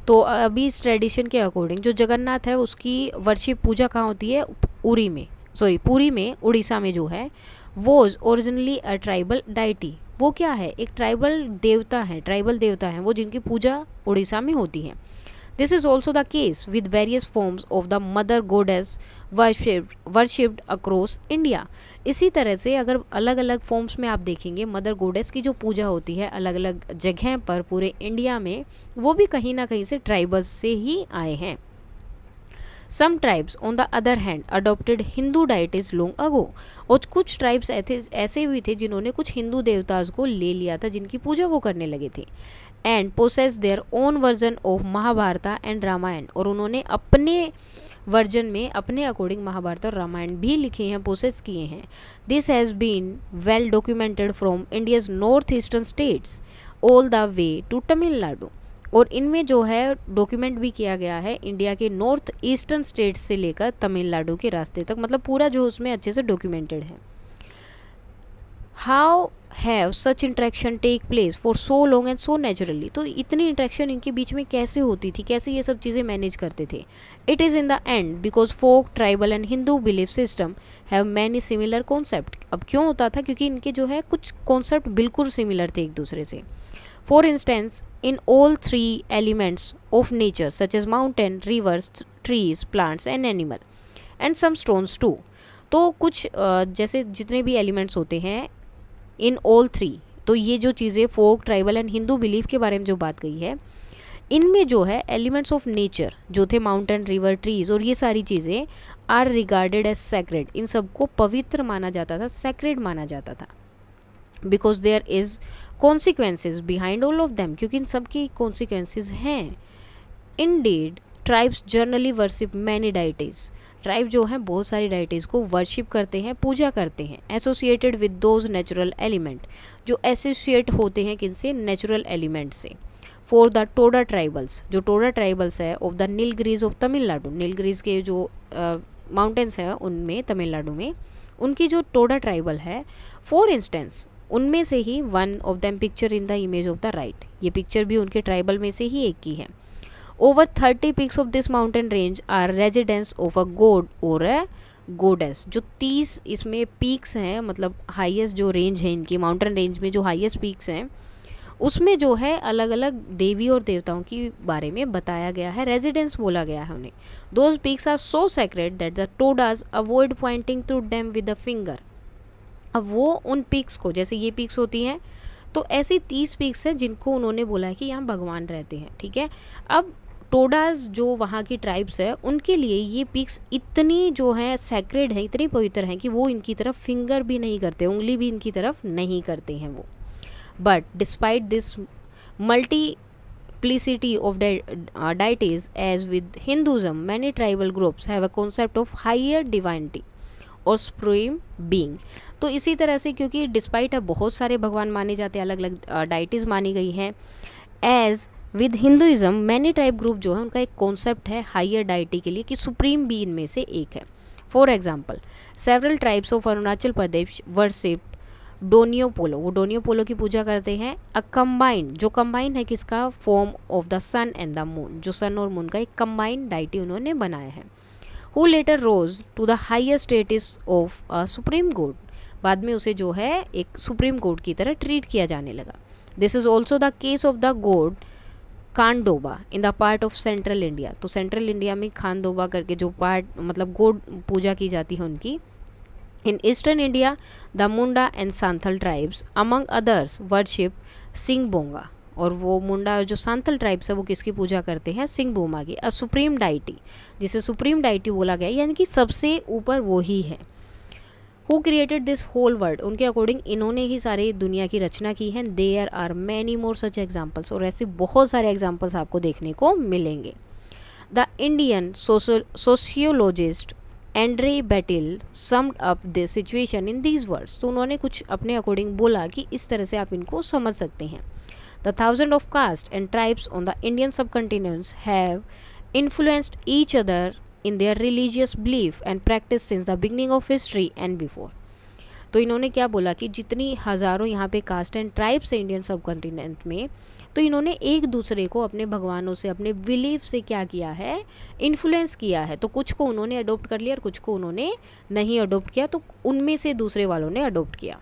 तो अभी इस ट्रेडिशन के अकॉर्डिंग जो जगन्नाथ है उसकी वर्शिप पूजा कहाँ होती है उरी में सॉरी पूरी में उड़ीसा में जो है was originally a tribal deity वो क्या है एक ट्राइबल देवता है ट्राइबल देवता है वो जिनकी पूजा उड़ीसा में होती है this is also the case with various forms of the mother goddess worshipped worshipped across India इसी तरह से अगर अलग अलग फॉर्म्स में आप देखेंगे मदर गोडेस की जो पूजा होती है अलग अलग जगह पर पूरे इंडिया में वो भी कहीं ना कहीं से ट्राइबल्स से ही आए हैं tribes on the other hand hand, Hindu deity is long ago और कुछ ट्राइब्स ऐसे भी थे जिन्होंने कुछ हिंदू देवताज को ले लिया था जिनकी पूजा वो करने लगे थे and possess their own version of Mahabharata and Ramayana और उन्होंने अपने वर्जन में अपने अकॉर्डिंग महाभारत और रामायण भी लिखे हैं पोसेस किए हैं this has been well documented from India's north eastern states all the way to Tamil Nadu और इनमें जो है डॉक्यूमेंट भी किया गया है इंडिया के नॉर्थ ईस्टर्न स्टेट से लेकर तमिलनाडु के रास्ते तक मतलब पूरा जो उसमें अच्छे से डॉक्यूमेंटेड है how have such interaction take place for so long and so naturally तो इतनी इंट्रैक्शन इनके बीच में कैसे होती थी कैसे ये सब चीज़ें मैनेज करते थे it is in the end because folk tribal and Hindu belief system have many similar concept अब क्यों होता था क्योंकि इनके जो है कुछ कॉन्सेप्ट बिल्कुल सिमिलर थे एक दूसरे से for instance in all three elements of nature such as mountain rivers trees plants and animal and some stones too तो कुछ जैसे जितने भी एलिमेंट्स होते हैं इन ऑल थ्री तो ये जो चीज़ें folk tribal and Hindu belief के बारे में जो बात गई है इनमें जो है एलिमेंट्स ऑफ नेचर जो थे माउंटेन रिवर ट्रीज और ये सारी चीज़ें आर रिगार्डेड एज सेक्रेड इन सबको पवित्र माना जाता था सेक्रेड माना जाता था because there is consequences behind all of them क्योंकि इन सब की कॉन्सिक्वेंसेज हैं indeed tribes generally worship many deities tribe जो हैं बहुत सारी डाइटीज़ को वर्शिप करते हैं पूजा करते हैं associated with those natural element जो एसोसिएट होते हैं किनसे नेचुरल एलिमेंट से फॉर द टोडा ट्राइबल्स जो टोडा ट्राइबल्स है of the Nilgiris of Tamil Nadu Nilgiris के जो माउंटेंस हैं उनमें तमिलनाडु में उनकी जो टोडा ट्राइबल है फॉर इंस्टेंस उनमें से ही one of them picture in the image of the right ये पिक्चर भी उनके ट्राइबल में से ही एक की है over thirty peaks of this mountain range are residence of a god or अ गोडेस जो तीस इसमें पीक्स हैं मतलब हाइएस्ट जो रेंज है इनकी माउंटेन रेंज में जो हाइएस्ट पीक्स हैं उसमें जो है अलग अलग देवी और देवताओं के बारे में बताया गया है रेजिडेंस बोला गया है उन्हें those peaks are so sacred that the Todas avoid pointing through them with a finger अब वो उन पीक्स को जैसे ये पीक्स होती हैं तो ऐसी तीस पीक्स हैं जिनको उन्होंने बोला है कि यहाँ भगवान रहते हैं ठीक है अब टोडाज जो वहाँ की ट्राइब्स है उनके लिए ये पिक्स इतनी जो है सेक्रेड है इतनी पवित्र हैं कि वो इनकी तरफ फिंगर भी नहीं करते उंगली भी इनकी तरफ नहीं करते हैं वो but despite this multiplicity of deities as with Hinduism many tribal groups have a concept of higher divinity और सुप्रीम बींग तो इसी तरह से क्योंकि डिस्पाइट अब बहुत सारे भगवान माने जाते हैं अलग अलग डाइटीज़ मानी गई हैं as with Hinduism many tribe group जो है उनका एक कॉन्सेप्ट है हाइयर डाइटी के लिए कि सुप्रीम बींग में से एक है for example several tribes of Arunachal Pradesh worship Donyi Polo वो डोनियो पोलो की पूजा करते हैं अ कम्बाइंड जो कम्बाइंड है किसका form of the sun and the moon जो सन और मून का एक कम्बाइंड डाइटी उन्होंने बनाया है who later rose to the highest status of supreme court बाद में उसे जो है एक सुप्रीम कोर्ट की तरह ट्रीट किया जाने लगा this is also the case of the god Khandoba in the part of central India तो सेंट्रल इंडिया में खानडोबा करके जो पार्ट मतलब गोड पूजा की जाती है उनकी in eastern India the Munda and Santhal tribes among others worship Singbonga और वो मुंडा जो सांथल ट्राइब्स है वो किसकी पूजा करते हैं सिंहभूमा की अ सुप्रीम डाइटी जिसे सुप्रीम डाइटी बोला गया यानी कि सबसे ऊपर वो ही है who created this whole world उनके अकॉर्डिंग इन्होंने ही सारी दुनिया की रचना की है there are many more such examples और ऐसे बहुत सारे एग्जाम्पल्स आपको देखने को मिलेंगे the Indian sociologist Andre Beteille summed up the situation in these words तो उन्होंने कुछ अपने अकॉर्डिंग बोला कि इस तरह से आप इनको समझ सकते हैं The thousands of castes and tribes on the Indian subcontinent have influenced each other in their religious belief and practice since the beginning of history and before. तो इन्होंने क्या बोला कि जितनी हज़ारों यहाँ पे कास्ट एंड ट्राइब्स हैं इंडियन सब कॉन्टिनेंट में तो इन्होंने एक दूसरे को अपने भगवानों से अपने बिलीफ से क्या किया है इन्फ्लुएंस किया है तो कुछ को उन्होंने अडोप्ट कर लिया और कुछ को उन्होंने नहीं अडोप्ट किया तो उनमें से दूसरे वालों ने अडोप्ट किया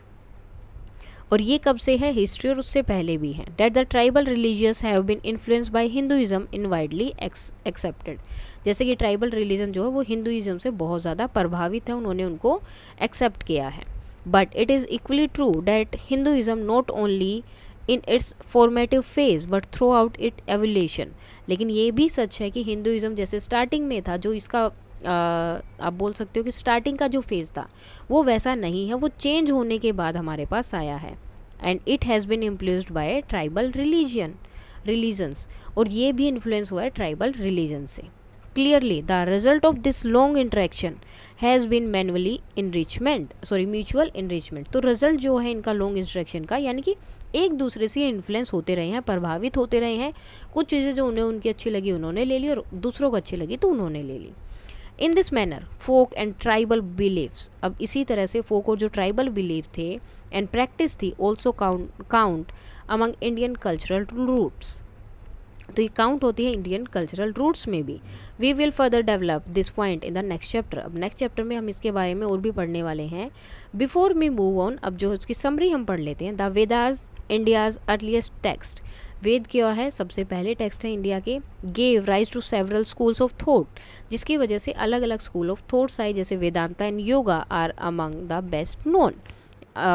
और ये कब से है हिस्ट्री और उससे पहले भी है that the tribal religious have been influence by Hinduism in widely accepted जैसे कि ट्राइबल रिलीजन जो है वो हिंदुइज्म से बहुत ज़्यादा प्रभावित है उन्होंने उनको एक्सेप्ट किया है but it is equally true that Hinduism not only in its formative phase but throughout it evolution लेकिन ये भी सच है कि हिंदुइज्म जैसे स्टार्टिंग में था जो इसका आप बोल सकते हो कि स्टार्टिंग का जो फेज़ था वो वैसा नहीं है वो चेंज होने के बाद हमारे पास आया है and it has been influenced by tribal religion religions और ये भी इन्फ्लुएंस हुआ है ट्राइबल रिलीजन से clearly the result of this long interaction has been manually enrichment sorry mutual enrichment तो रिजल्ट जो है इनका लॉन्ग इंट्रैक्शन का यानी कि एक दूसरे से इन्फ्लुएंस होते रहे हैं प्रभावित होते रहे हैं कुछ चीज़ें जो उन्हें उनकी अच्छी लगी उन्होंने ले ली और दूसरों को अच्छी लगी तो उन्होंने ले ली in this manner folk and tribal believes अब इसी तरह से फोक और जो ट्राइबल बिलीव थे एंड प्रैक्टिस थी also count count among Indian cultural roots तो ये काउंट होती है इंडियन कल्चरल रूट्स में भी we will further develop this point in the next chapter अब नेक्स्ट चैप्टर में हम इसके बारे में और भी पढ़ने वाले हैं बिफोर मी मूव ऑन अब जो उसकी समरी हम पढ़ लेते हैं the Vedas India's earliest text Veda क्या है सबसे पहले टेक्स्ट है इंडिया के gave rise to several schools of thought जिसकी वजह से अलग अलग स्कूल ऑफ थॉट्स आए जैसे Vedanta and yoga are among the best known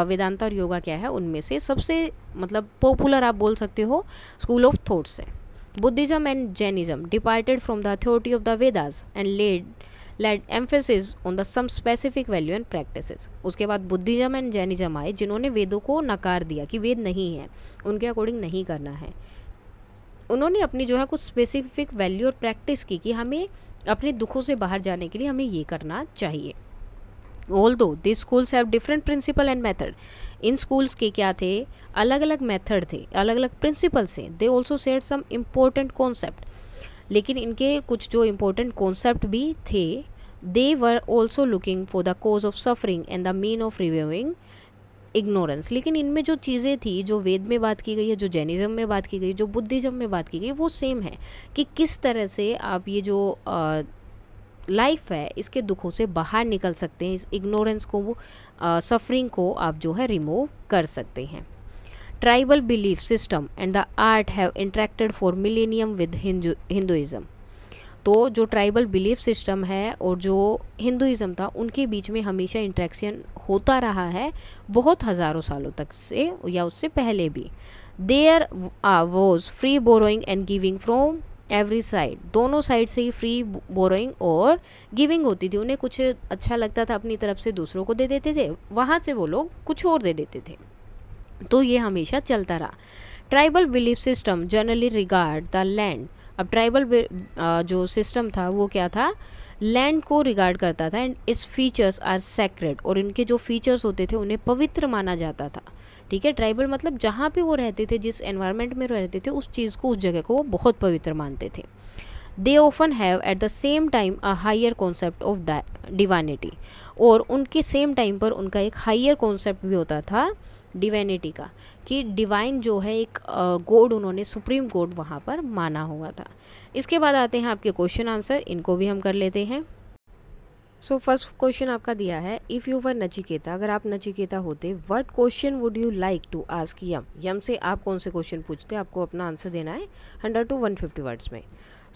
Vedanta और योगा क्या है उनमें से सबसे मतलब पॉपुलर आप बोल सकते हो स्कूल ऑफ थॉट्स है Buddhism and Jainism departed from the authority of the Vedas and led led emphasis on the some specific value and practices उसके बाद बुद्धिज्म एंड जैनिज्म आए जिन्होंने वेदों को नकार दिया कि वेद नहीं है उनके अकॉर्डिंग नहीं करना है उन्होंने अपनी जो है कुछ स्पेसिफिक वैल्यू और प्रैक्टिस की कि हमें अपने दुखों से बाहर जाने के लिए हमें ये करना चाहिए although this schools have different principle and method इन स्कूल्स के क्या थे अलग अलग मेथड थे अलग अलग प्रिंसिपल्स थे they also share some important concept लेकिन इनके कुछ जो इम्पोर्टेंट कॉन्सेप्ट भी थे they were also looking for the cause of suffering and the mean of reviewing ignorance लेकिन इनमें जो चीज़ें थी जो वेद में बात की गई है जो जैनिज़्म में बात की गई जो बुद्धिज़्म में बात की गई वो सेम है कि किस तरह से आप ये जो लाइफ है इसके दुखों से बाहर निकल सकते हैं इस इग्नोरेंस को वो सफरिंग को आप जो है रिमूव कर सकते हैं tribal belief system and the art have interacted for millennium with Hindu, Hinduism. तो जो ट्राइबल बिलीफ सिस्टम है और जो हिंदुज़म था उनके बीच में हमेशा इंट्रैक्शन होता रहा है बहुत हज़ारों सालों तक से या उससे पहले भी there was free borrowing and giving from every side दोनों साइड से ही फ्री बोरोइंग और गिविंग होती थी उन्हें कुछ अच्छा लगता था अपनी तरफ से दूसरों को दे देते थे वहाँ से वो लोग कुछ और दे देते थे तो ये हमेशा चलता रहा tribal belief system generally regard the land अब ट्राइबल जो सिस्टम था वो क्या था लैंड को रिगार्ड करता था and its features are sacred और इनके जो फीचर्स होते थे उन्हें पवित्र माना जाता था ठीक है ट्राइबल मतलब जहाँ पे वो रहते थे जिस एनवायरनमेंट में रहते थे उस चीज़ को उस जगह को वो बहुत पवित्र मानते थे they often have at the same time a higher concept of divinity और उनके सेम टाइम पर उनका एक हायर कॉन्सेप्ट भी होता था डिवेनिटी का कि डिवाइन जो है एक गोड उन्होंने सुप्रीम गोड वहाँ पर माना हुआ था इसके बाद आते हैं आपके क्वेश्चन आंसर इनको भी हम कर लेते हैं सो फर्स्ट क्वेश्चन आपका दिया है इफ़ यू वर नचिकेता अगर आप नचिकेता होते what question would you like to ask Yama Yama से आप कौन से क्वेश्चन पूछते आपको अपना आंसर देना है hundred to one fifty words में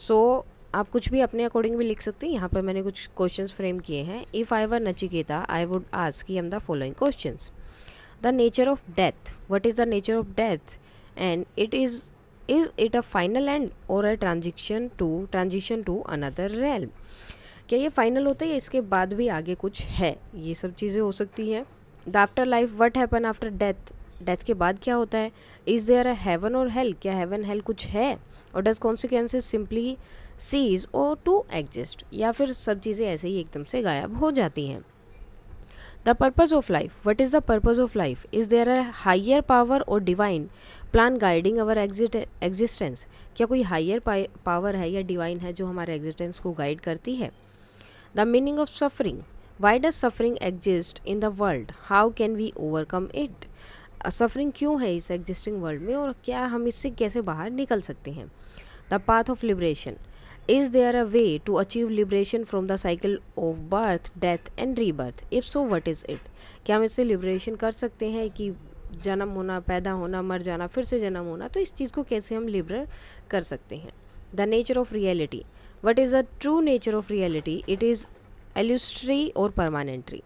सो so, आप कुछ भी अपने अकॉर्डिंग भी लिख सकते हैं यहाँ पर मैंने कुछ क्वेश्चंस फ्रेम किए हैं if I were Nachiketa I would ask Yama the following questions the nature of death what is the nature of death and it is is it a final end और a transition to transition to another realm क्या ये final होता है या इसके बाद भी आगे कुछ है ये सब चीज़ें हो सकती हैं the after life what happen after death death के बाद क्या होता है इज़ देयर अ हेवन और हेल क्या हेवन हेल कुछ है और डज कॉन्सिक्वेंसेज सिंपली सीज और टू एग्जिस्ट या फिर सब चीज़ें ऐसे ही एकदम से गायब हो जाती हैं the purpose of life what is the purpose of life is there a higher power और divine plan guiding our existence क्या कोई हाइयर पावर है या डिवाइन है जो हमारे एग्जिस्टेंस को गाइड करती है the meaning of suffering why does suffering exist in the world how can we overcome it suffering क्यों है इस एग्जिस्टिंग वर्ल्ड में और क्या हम इससे कैसे बाहर निकल सकते हैं the path of liberation Is there a way to achieve liberation from the cycle of birth death and rebirth if so what is it क्या हम इससे लिब्रेशन कर सकते हैं कि जन्म होना पैदा होना मर जाना फिर से जन्म होना तो इस चीज़ को कैसे हम लिबर कर सकते हैं the nature of reality what is the true nature of reality it is illusory और परमानेंट्री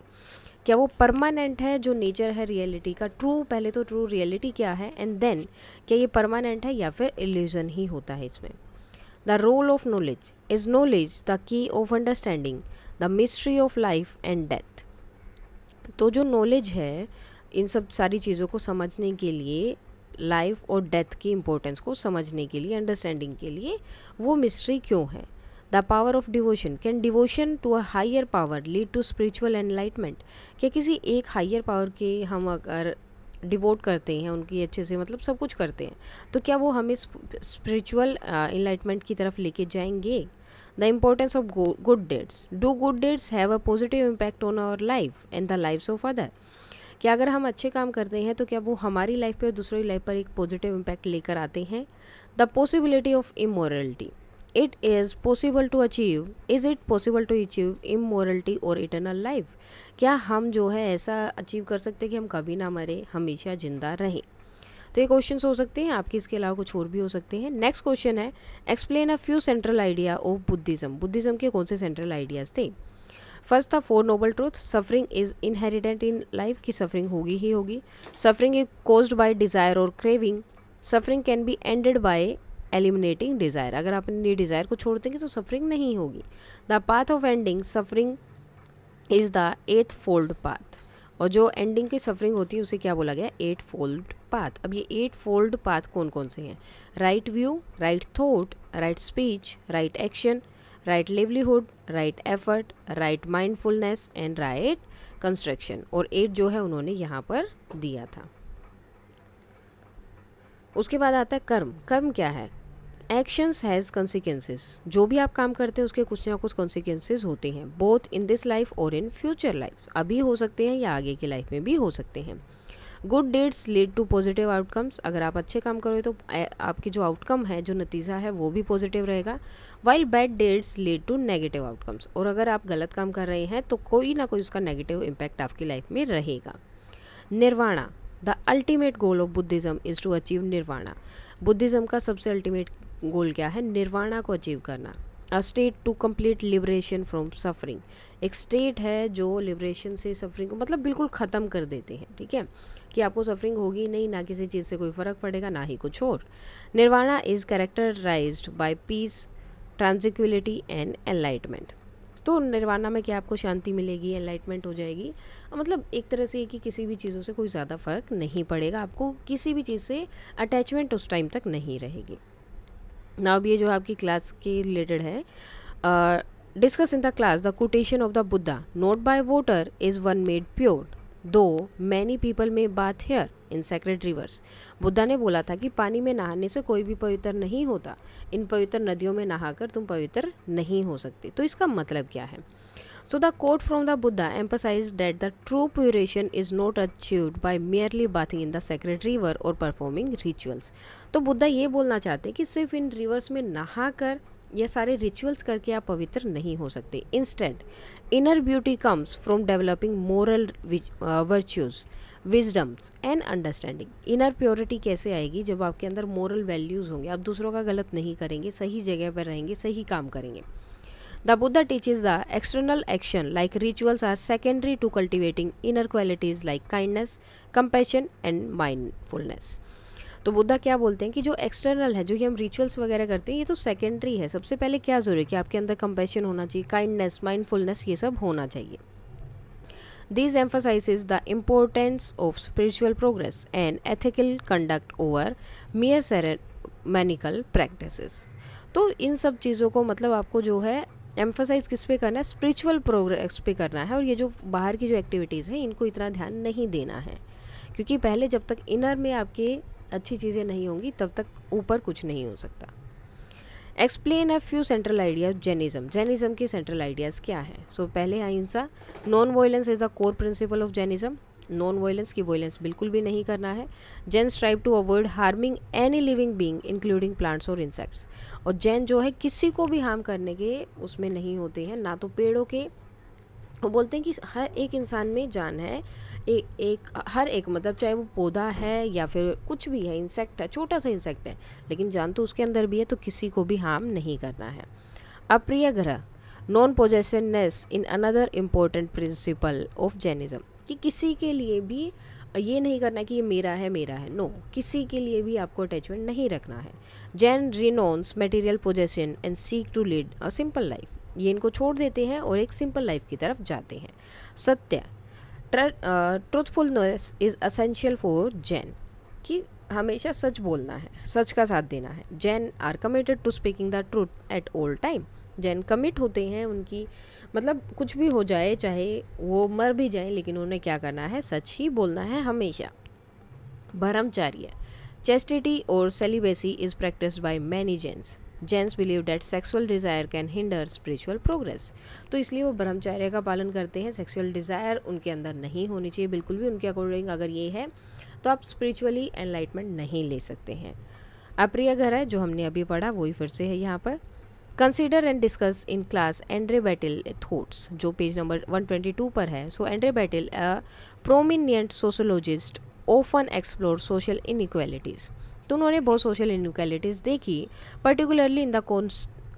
क्या वो परमानेंट है जो नेचर है रियलिटी का ट्रू पहले तो ट्रू रियलिटी क्या है एंड देन क्या ये परमानेंट है या फिर एल्यूजन ही होता है इसमें the role of knowledge is knowledge the key of understanding the mystery of life and death तो जो नॉलेज है इन सब सारी चीज़ों को समझने के लिए लाइफ और डेथ की इम्पोर्टेंस को समझने के लिए अंडरस्टैंडिंग के लिए वो मिस्ट्री क्यों है the power of devotion can devotion to a higher power lead to spiritual enlightenment क्या किसी एक हायर पावर के हम अगर डिवोट करते हैं उनकी अच्छे से मतलब सब कुछ करते हैं तो क्या वो हमें स्पिरिचुअल इन्लाइटमेंट की तरफ लेके जाएंगे the importance of good deeds do good deeds have a positive impact on our life and the life of other कि अगर हम अच्छे काम करते हैं तो क्या वो हमारी लाइफ पे और दूसरों की लाइफ पर एक पॉजिटिव इम्पैक्ट लेकर आते हैं the possibility of immortality it is possible to achieve is it possible to achieve immortality और इटरनल लाइफ क्या हम जो है ऐसा अचीव कर सकते हैं कि हम कभी ना मरे हमेशा जिंदा रहें तो ये क्वेश्चन हो सकते हैं आपके इसके अलावा कुछ और भी हो सकते हैं नेक्स्ट क्वेश्चन है explain a few central idea of Buddhism Buddhism के कौन से सेंट्रल आइडियाज़ थे फर्स्ट था four noble truth suffering is inherent in life की सफरिंग होगी ही होगी suffering is caused by desire और craving suffering can be ended by eliminating desire अगर आप अपनी डिज़ायर को छोड़ देंगे तो सफरिंग नहीं होगी the path of ending suffering is the eightfold path और जो एंडिंग की सफरिंग होती है उसे क्या बोला गया एट फोल्ड पाथ अब ये एट फोल्ड पाथ कौन कौन से हैं right view right thought right speech right action right livelihood right effort right mindfulness and right concentration और एट जो है उन्होंने यहाँ पर दिया था उसके बाद आता है कर्म कर्म क्या है एक्शंस हैज़ कॉन्सिक्वेंसेस जो भी आप काम करते हैं उसके कुछ ना कुछ कॉन्सिक्वेंसेस होते हैं बोथ इन दिस लाइफ और इन फ्यूचर लाइफ अभी हो सकते हैं या आगे की लाइफ में भी हो सकते हैं good deeds lead to positive outcomes अगर आप अच्छे काम करोगे तो आपकी जो आउटकम है जो नतीजा है वो भी पॉजिटिव रहेगा while bad deeds lead to negative outcomes और अगर आप गलत काम कर रहे हैं तो कोई ना कोई उसका नेगेटिव इम्पैक्ट आपकी लाइफ में रहेगा nirvana the ultimate goal of Buddhism is to achieve nirvana Buddhism का सबसे अल्टीमेट गोल क्या है निर्वाणा को अचीव करना a state to complete liberation from suffering एक स्टेट है जो लिबरेशन से सफरिंग को मतलब बिल्कुल ख़त्म कर देते हैं ठीक है कि आपको सफरिंग होगी नहीं ना किसी चीज़ से कोई फ़र्क पड़ेगा ना ही कुछ और nirvana is characterize by peace tranquility and enlightenment तो निर्वाणा में क्या आपको शांति मिलेगी एनलाइटमेंट हो जाएगी मतलब एक तरह से कि किसी भी चीज़ों से कोई ज़्यादा फ़र्क नहीं पड़ेगा आपको किसी भी चीज़ से अटैचमेंट उस टाइम तक नहीं रहेगी ना अब ये जो आपकी क्लास के रिलेटेड है discuss in the class the quotation of the Buddha not by water is one made pure though many people may bathe here in sacred rivers Buddha ने बोला था कि पानी में नहाने से कोई भी पवित्र नहीं होता इन पवित्र नदियों में नहाकर तुम पवित्र नहीं हो सकते तो इसका मतलब क्या है so the quote from the Buddha emphasise that the true purification is not achieved by merely bathing in the sacred river और परफॉर्मिंग रिचुअल्स तो बुद्धा ये बोलना चाहते हैं कि सिर्फ इन रिवर्स में नहा कर ये सारे रिचुअल्स करके आप पवित्र नहीं हो सकते instead inner beauty comes from developing moral virtues wisdoms and understanding inner purity कैसे आएगी जब आपके अंदर मोरल वैल्यूज़ होंगे आप दूसरों का गलत नहीं करेंगे सही जगह पर रहेंगे सही काम करेंगे the Buddha teach is the external action like rituals are secondary to cultivating inner qualities like kindness compassion and mindfulness तो बुद्धा क्या बोलते हैं कि जो एक्सटर्नल है जो कि हम रिचुअल्स वगैरह करते हैं ये तो सेकेंडरी है सबसे पहले क्या जरूरी है कि आपके अंदर कंपेशन होना चाहिए काइंडनेस माइंडफुलनेस ये सब होना चाहिए this emphasise the importance of spiritual progress and ethical conduct over mere ceremonial practice तो इन सब चीज़ों को मतलब आपको जो है एम्फोसाइज किस पे करना है स्पिरिचुअल प्रोग्रेस पे करना है और ये जो बाहर की जो एक्टिविटीज़ हैं इनको इतना ध्यान नहीं देना है क्योंकि पहले जब तक इनर में आपके अच्छी चीज़ें नहीं होंगी तब तक ऊपर कुछ नहीं हो सकता explain a few central ideas Jainism Jainism के सेंट्रल आइडियाज़ क्या हैं सो so, पहले ahimsa non violence is the core principle of Jainism non violence की वायलेंस बिल्कुल भी नहीं करना है Jain strive to avoid harming any living being including plants और इंसेक्ट्स और जैन जो है किसी को भी हार्म करने के उसमें नहीं होते हैं ना तो पेड़ों के वो बोलते हैं कि हर एक इंसान में जान है ए, एक हर एक मतलब चाहे वो पौधा है या फिर कुछ भी है इंसेक्ट है छोटा सा इंसेक्ट है लेकिन जान तो उसके अंदर भी है तो किसी को भी हार्म नहीं करना है अप्रिय ग्रह non possessiveness in another important principle of Jainism कि किसी के लिए भी ये नहीं करना कि ये मेरा है मेरा है नो no, किसी के लिए भी आपको अटैचमेंट नहीं रखना है Jain renounce material possession and seek to lead a simple life ये इनको छोड़ देते हैं और एक सिंपल लाइफ की तरफ जाते हैं satya truthfulness is essential for Jain कि हमेशा सच बोलना है सच का साथ देना है Jain are committed to speaking the truth at all time Jain commit होते हैं उनकी मतलब कुछ भी हो जाए चाहे वो मर भी जाए लेकिन उन्हें क्या करना है सच ही बोलना है हमेशा ब्रह्मचार्य चेस्टिटी और celibacy is practice by many Jains gents believe that sexual desire can hinder spiritual progress तो इसलिए वो ब्रह्मचार्य का पालन करते हैं सेक्सुअल डिज़ायर उनके अंदर नहीं होनी चाहिए बिल्कुल भी उनके अकॉर्डिंग अगर ये है तो आप स्पिरिचुअली एनलाइटमेंट नहीं ले सकते हैं अप्रिय घर है जो हमने अभी पढ़ा वही फिर से है यहाँ पर consider and discuss in class Andre Beteille thoughts जो पेज नंबर 122 पर है so Andre Beteille prominent sociologist often explore social inequalities तो उन्होंने बहुत सोशल इनक्वालिटीज़ देखी particularly in the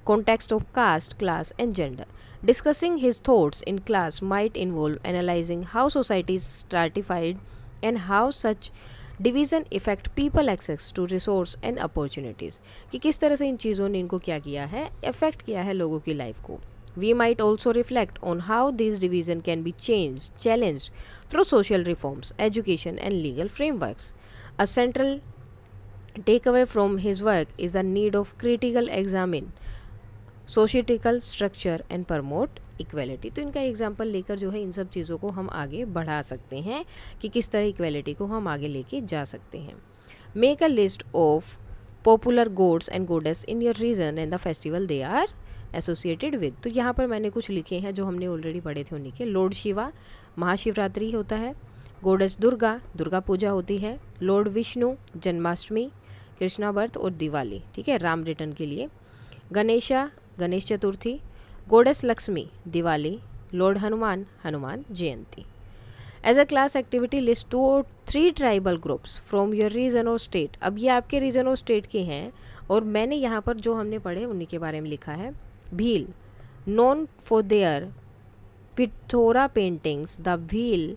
context of caste class and gender discussing his thoughts in class might involve analysing how society stratified and how such division effect people access to resource and opportunities कि किस तरह से इन चीज़ों ने इनको क्या किया है इफेक्ट किया है लोगों की लाइफ को we might also reflect on how this division can be change challenge through social reforms education and legal frameworks a central takeaway from his work is the need of critical examine societal structure and promote equality तो इनका example लेकर जो है इन सब चीज़ों को हम आगे बढ़ा सकते हैं कि किस तरह इक्वेलिटी को हम आगे लेके जा सकते हैं make a list of popular gods and goddess in your region and the festival they are associated with तो यहाँ पर मैंने कुछ लिखे हैं जो हमने ऑलरेडी पढ़े थे उन्हीं के लॉर्ड शिवा महाशिवरात्रि होता है गोडेस दुर्गा दुर्गा पूजा होती है लॉर्ड विष्णु जन्माष्टमी कृष्णा व्रत और दिवाली ठीक है राम रिटर्न के लिए Ganesha Ganesh Chaturthi goddess Lakshmi Diwali Lord Hanuman Hanuman Jayanti as a class activity list two और three tribal groups from your region और स्टेट अब ये आपके रीजन और स्टेट के हैं और मैंने यहाँ पर जो हमने पढ़े उन्हीं के बारे में लिखा है Bhil known for their Pithora paintings the Bhil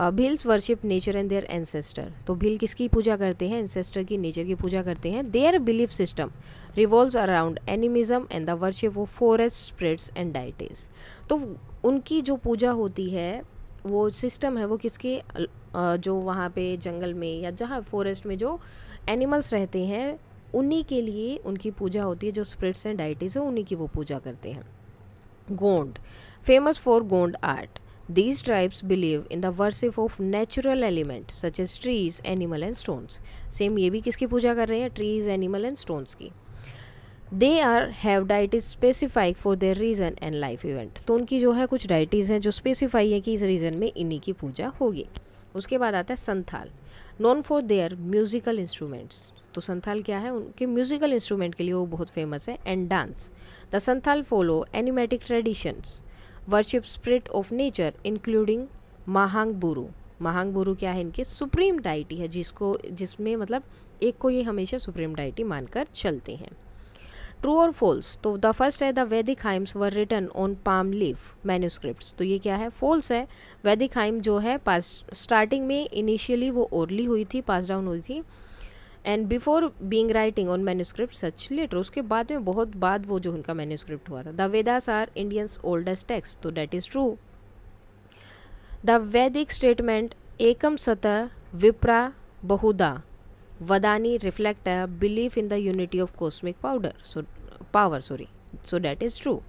Bhils worship nature and their ancestor तो भिल किसकी पूजा करते हैं एंसेस्टर की नेचर की पूजा करते हैं their belief system revolve around animism and the worship of forest spirits and deities तो उनकी जो पूजा होती है वो सिस्टम है वो किसके uh, जो वहाँ पे जंगल में या जहाँ फॉरेस्ट में जो एनिमल्स रहते हैं उन्हीं के लिए उनकी पूजा होती है जो स्प्रिट्स एंड डाइटिस हैं उन्हीं की वो पूजा करते हैं Gond famous for Gond art These tribes believe in the worship of natural element such as trees, animal and stones. Same ये भी किसकी पूजा कर रहे हैं trees, animal and stones की they are have deities specify for their region and life event तो उनकी जो है कुछ डाइटीज़ हैं जो स्पेसिफाई है कि इस रीज़न में इन्हीं की पूजा होगी उसके बाद आता है Santhal known for their musical instruments तो संथाल क्या है उनके म्यूज़िकल इंस्ट्रूमेंट के लिए वो बहुत फेमस है and dance the Santhal follow animistic traditions worship spirit of nature including Marang Buru Marang बुरु क्या है इनके सुप्रीम डाइटी है जिसको जिसमें मतलब एक को ये हमेशा सुप्रीम डाइटी मानकर चलते हैं ट्रू और फॉल्स तो द फर्स्ट है the Vedic hymns were written on palm leaf manuscript तो ये क्या है फॉल्स है वैदिक हाइम जो है पास स्टार्टिंग में इनिशियली वो ओरली हुई थी पास डाउन हुई थी and before being writing on manuscript such later उसके बाद में बहुत बाद वो जो उनका मैन्यूस्क्रिप्ट हुआ था the Vedas are Indians oldest text तो that is true the Vedic statement एकम सतह विप्रा बहुदा वदानी reflect a belief in the unity of cosmic powder so power sorry so that is true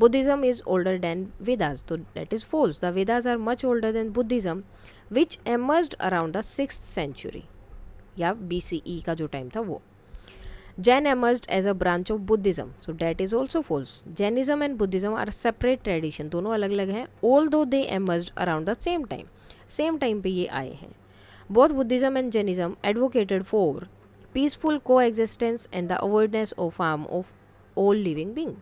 Buddhism is older than Vedas तो that is false the Vedas are much older than Buddhism, which emerge around the six century या B C E का जो time था वो Jain emerge as a branch of Buddhism so that is also false Jainism and Buddhism are separate tradition दोनों अलग अलग हैं although they emerge around the same time same time पे ये आए हैं both Buddhism and Jainism advocated for peaceful coexistence and the awareness of harm of all living being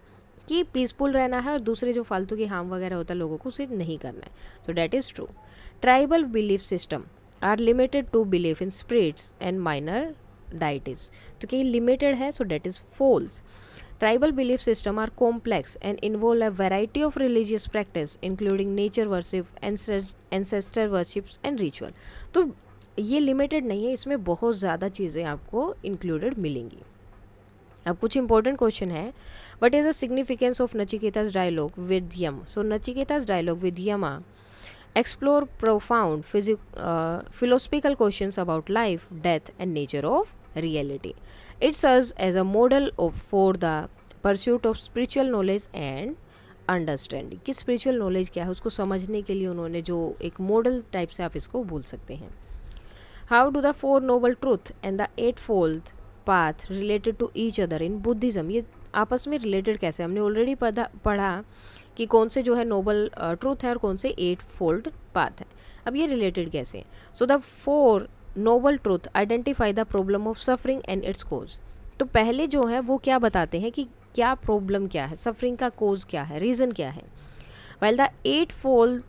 कि peaceful रहना है और दूसरे जो फालतू के हार्म वगैरह होता है लोगों को उसे नहीं करना है so that is true tribal belief system are limited to believe in spirits and minor deities तो क्योंकि लिमिटेड है so that is false tribal belief system are complex and involve a variety of religious practice including nature worship ancestor worships and ritual तो ये limited नहीं है इसमें बहुत ज़्यादा चीज़ें आपको इंक्लूडेड मिलेंगी अब कुछ इंपॉर्टेंट क्वेश्चन है but is a significance of Nachiketa's dialogue with Yama so Nachiketa's dialogue with Yama explore profound uh, philosophical questions about life, death, and nature of reality. It serves as a model of, for the pursuit of spiritual knowledge and understanding कि spiritual knowledge क्या है उसको समझने के लिए उन्होंने जो एक मॉडल टाइप से आप इसको बोल सकते हैं how do the four noble truth and the eightfold path related to each other in Buddhism ये आपस में रिलेटेड कैसे हमने ऑलरेडी पढ़ा कि कौन से जो है नोबल ट्रूथ है और कौन से एट फोल्ड पाथ है अब ये रिलेटेड कैसे हैं so the four noble truth identify the problem of suffering and its cause तो पहले जो है वो क्या बताते हैं कि क्या प्रॉब्लम क्या है सफरिंग का कोज क्या है रीज़न क्या है well the eightfold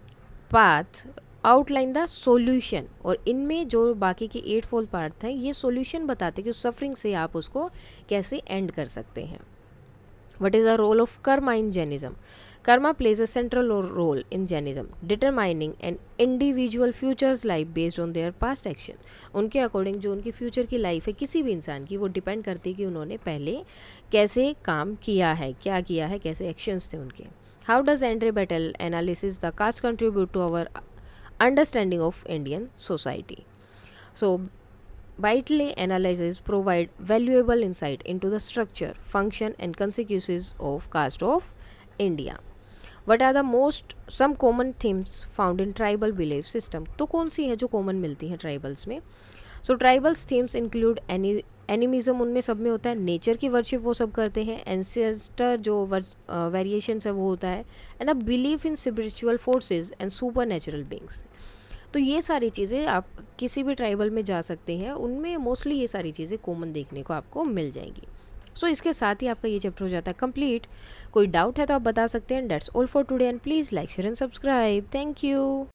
path outline the solution और इनमें जो बाकी के एट फोल्ड पार्ट हैं ये सोल्यूशन बताते हैं कि सफरिंग से आप उसको कैसे एंड कर सकते हैं what is the role of karma in Jainism karma plays a central role in Jainism, determining an individual futures life based on their past action उनके अकॉर्डिंग जो उनकी फ्यूचर की लाइफ है किसी भी इंसान की वो डिपेंड करती है कि उन्होंने पहले कैसे काम किया है क्या किया है कैसे एक्शंस थे उनके how does Andre Beteille analysis the caste contribute to our understanding of Indian society so Beteille analysis provide valuable insight into the structure function and consequences of caste of India what are the most some common themes found in tribal belief system तो कौन सी है जो common मिलती हैं tribals में so tribals themes include any animism उनमें सब में होता है नेचर की वर्शिप वो सब करते हैं एनसेस्टर जो वेरिएशन है वो होता है एंड अब believe in spiritual forces and supernatural beings तो ये सारी चीज़ें आप किसी भी ट्राइबल में जा सकते हैं उनमें मोस्टली ये सारी चीज़ें कॉमन देखने को आपको मिल जाएंगी सो so, इसके साथ ही आपका ये चैप्टर हो जाता है कंप्लीट कोई डाउट है तो आप बता सकते हैं that's all for today and please like share and subscribe thank you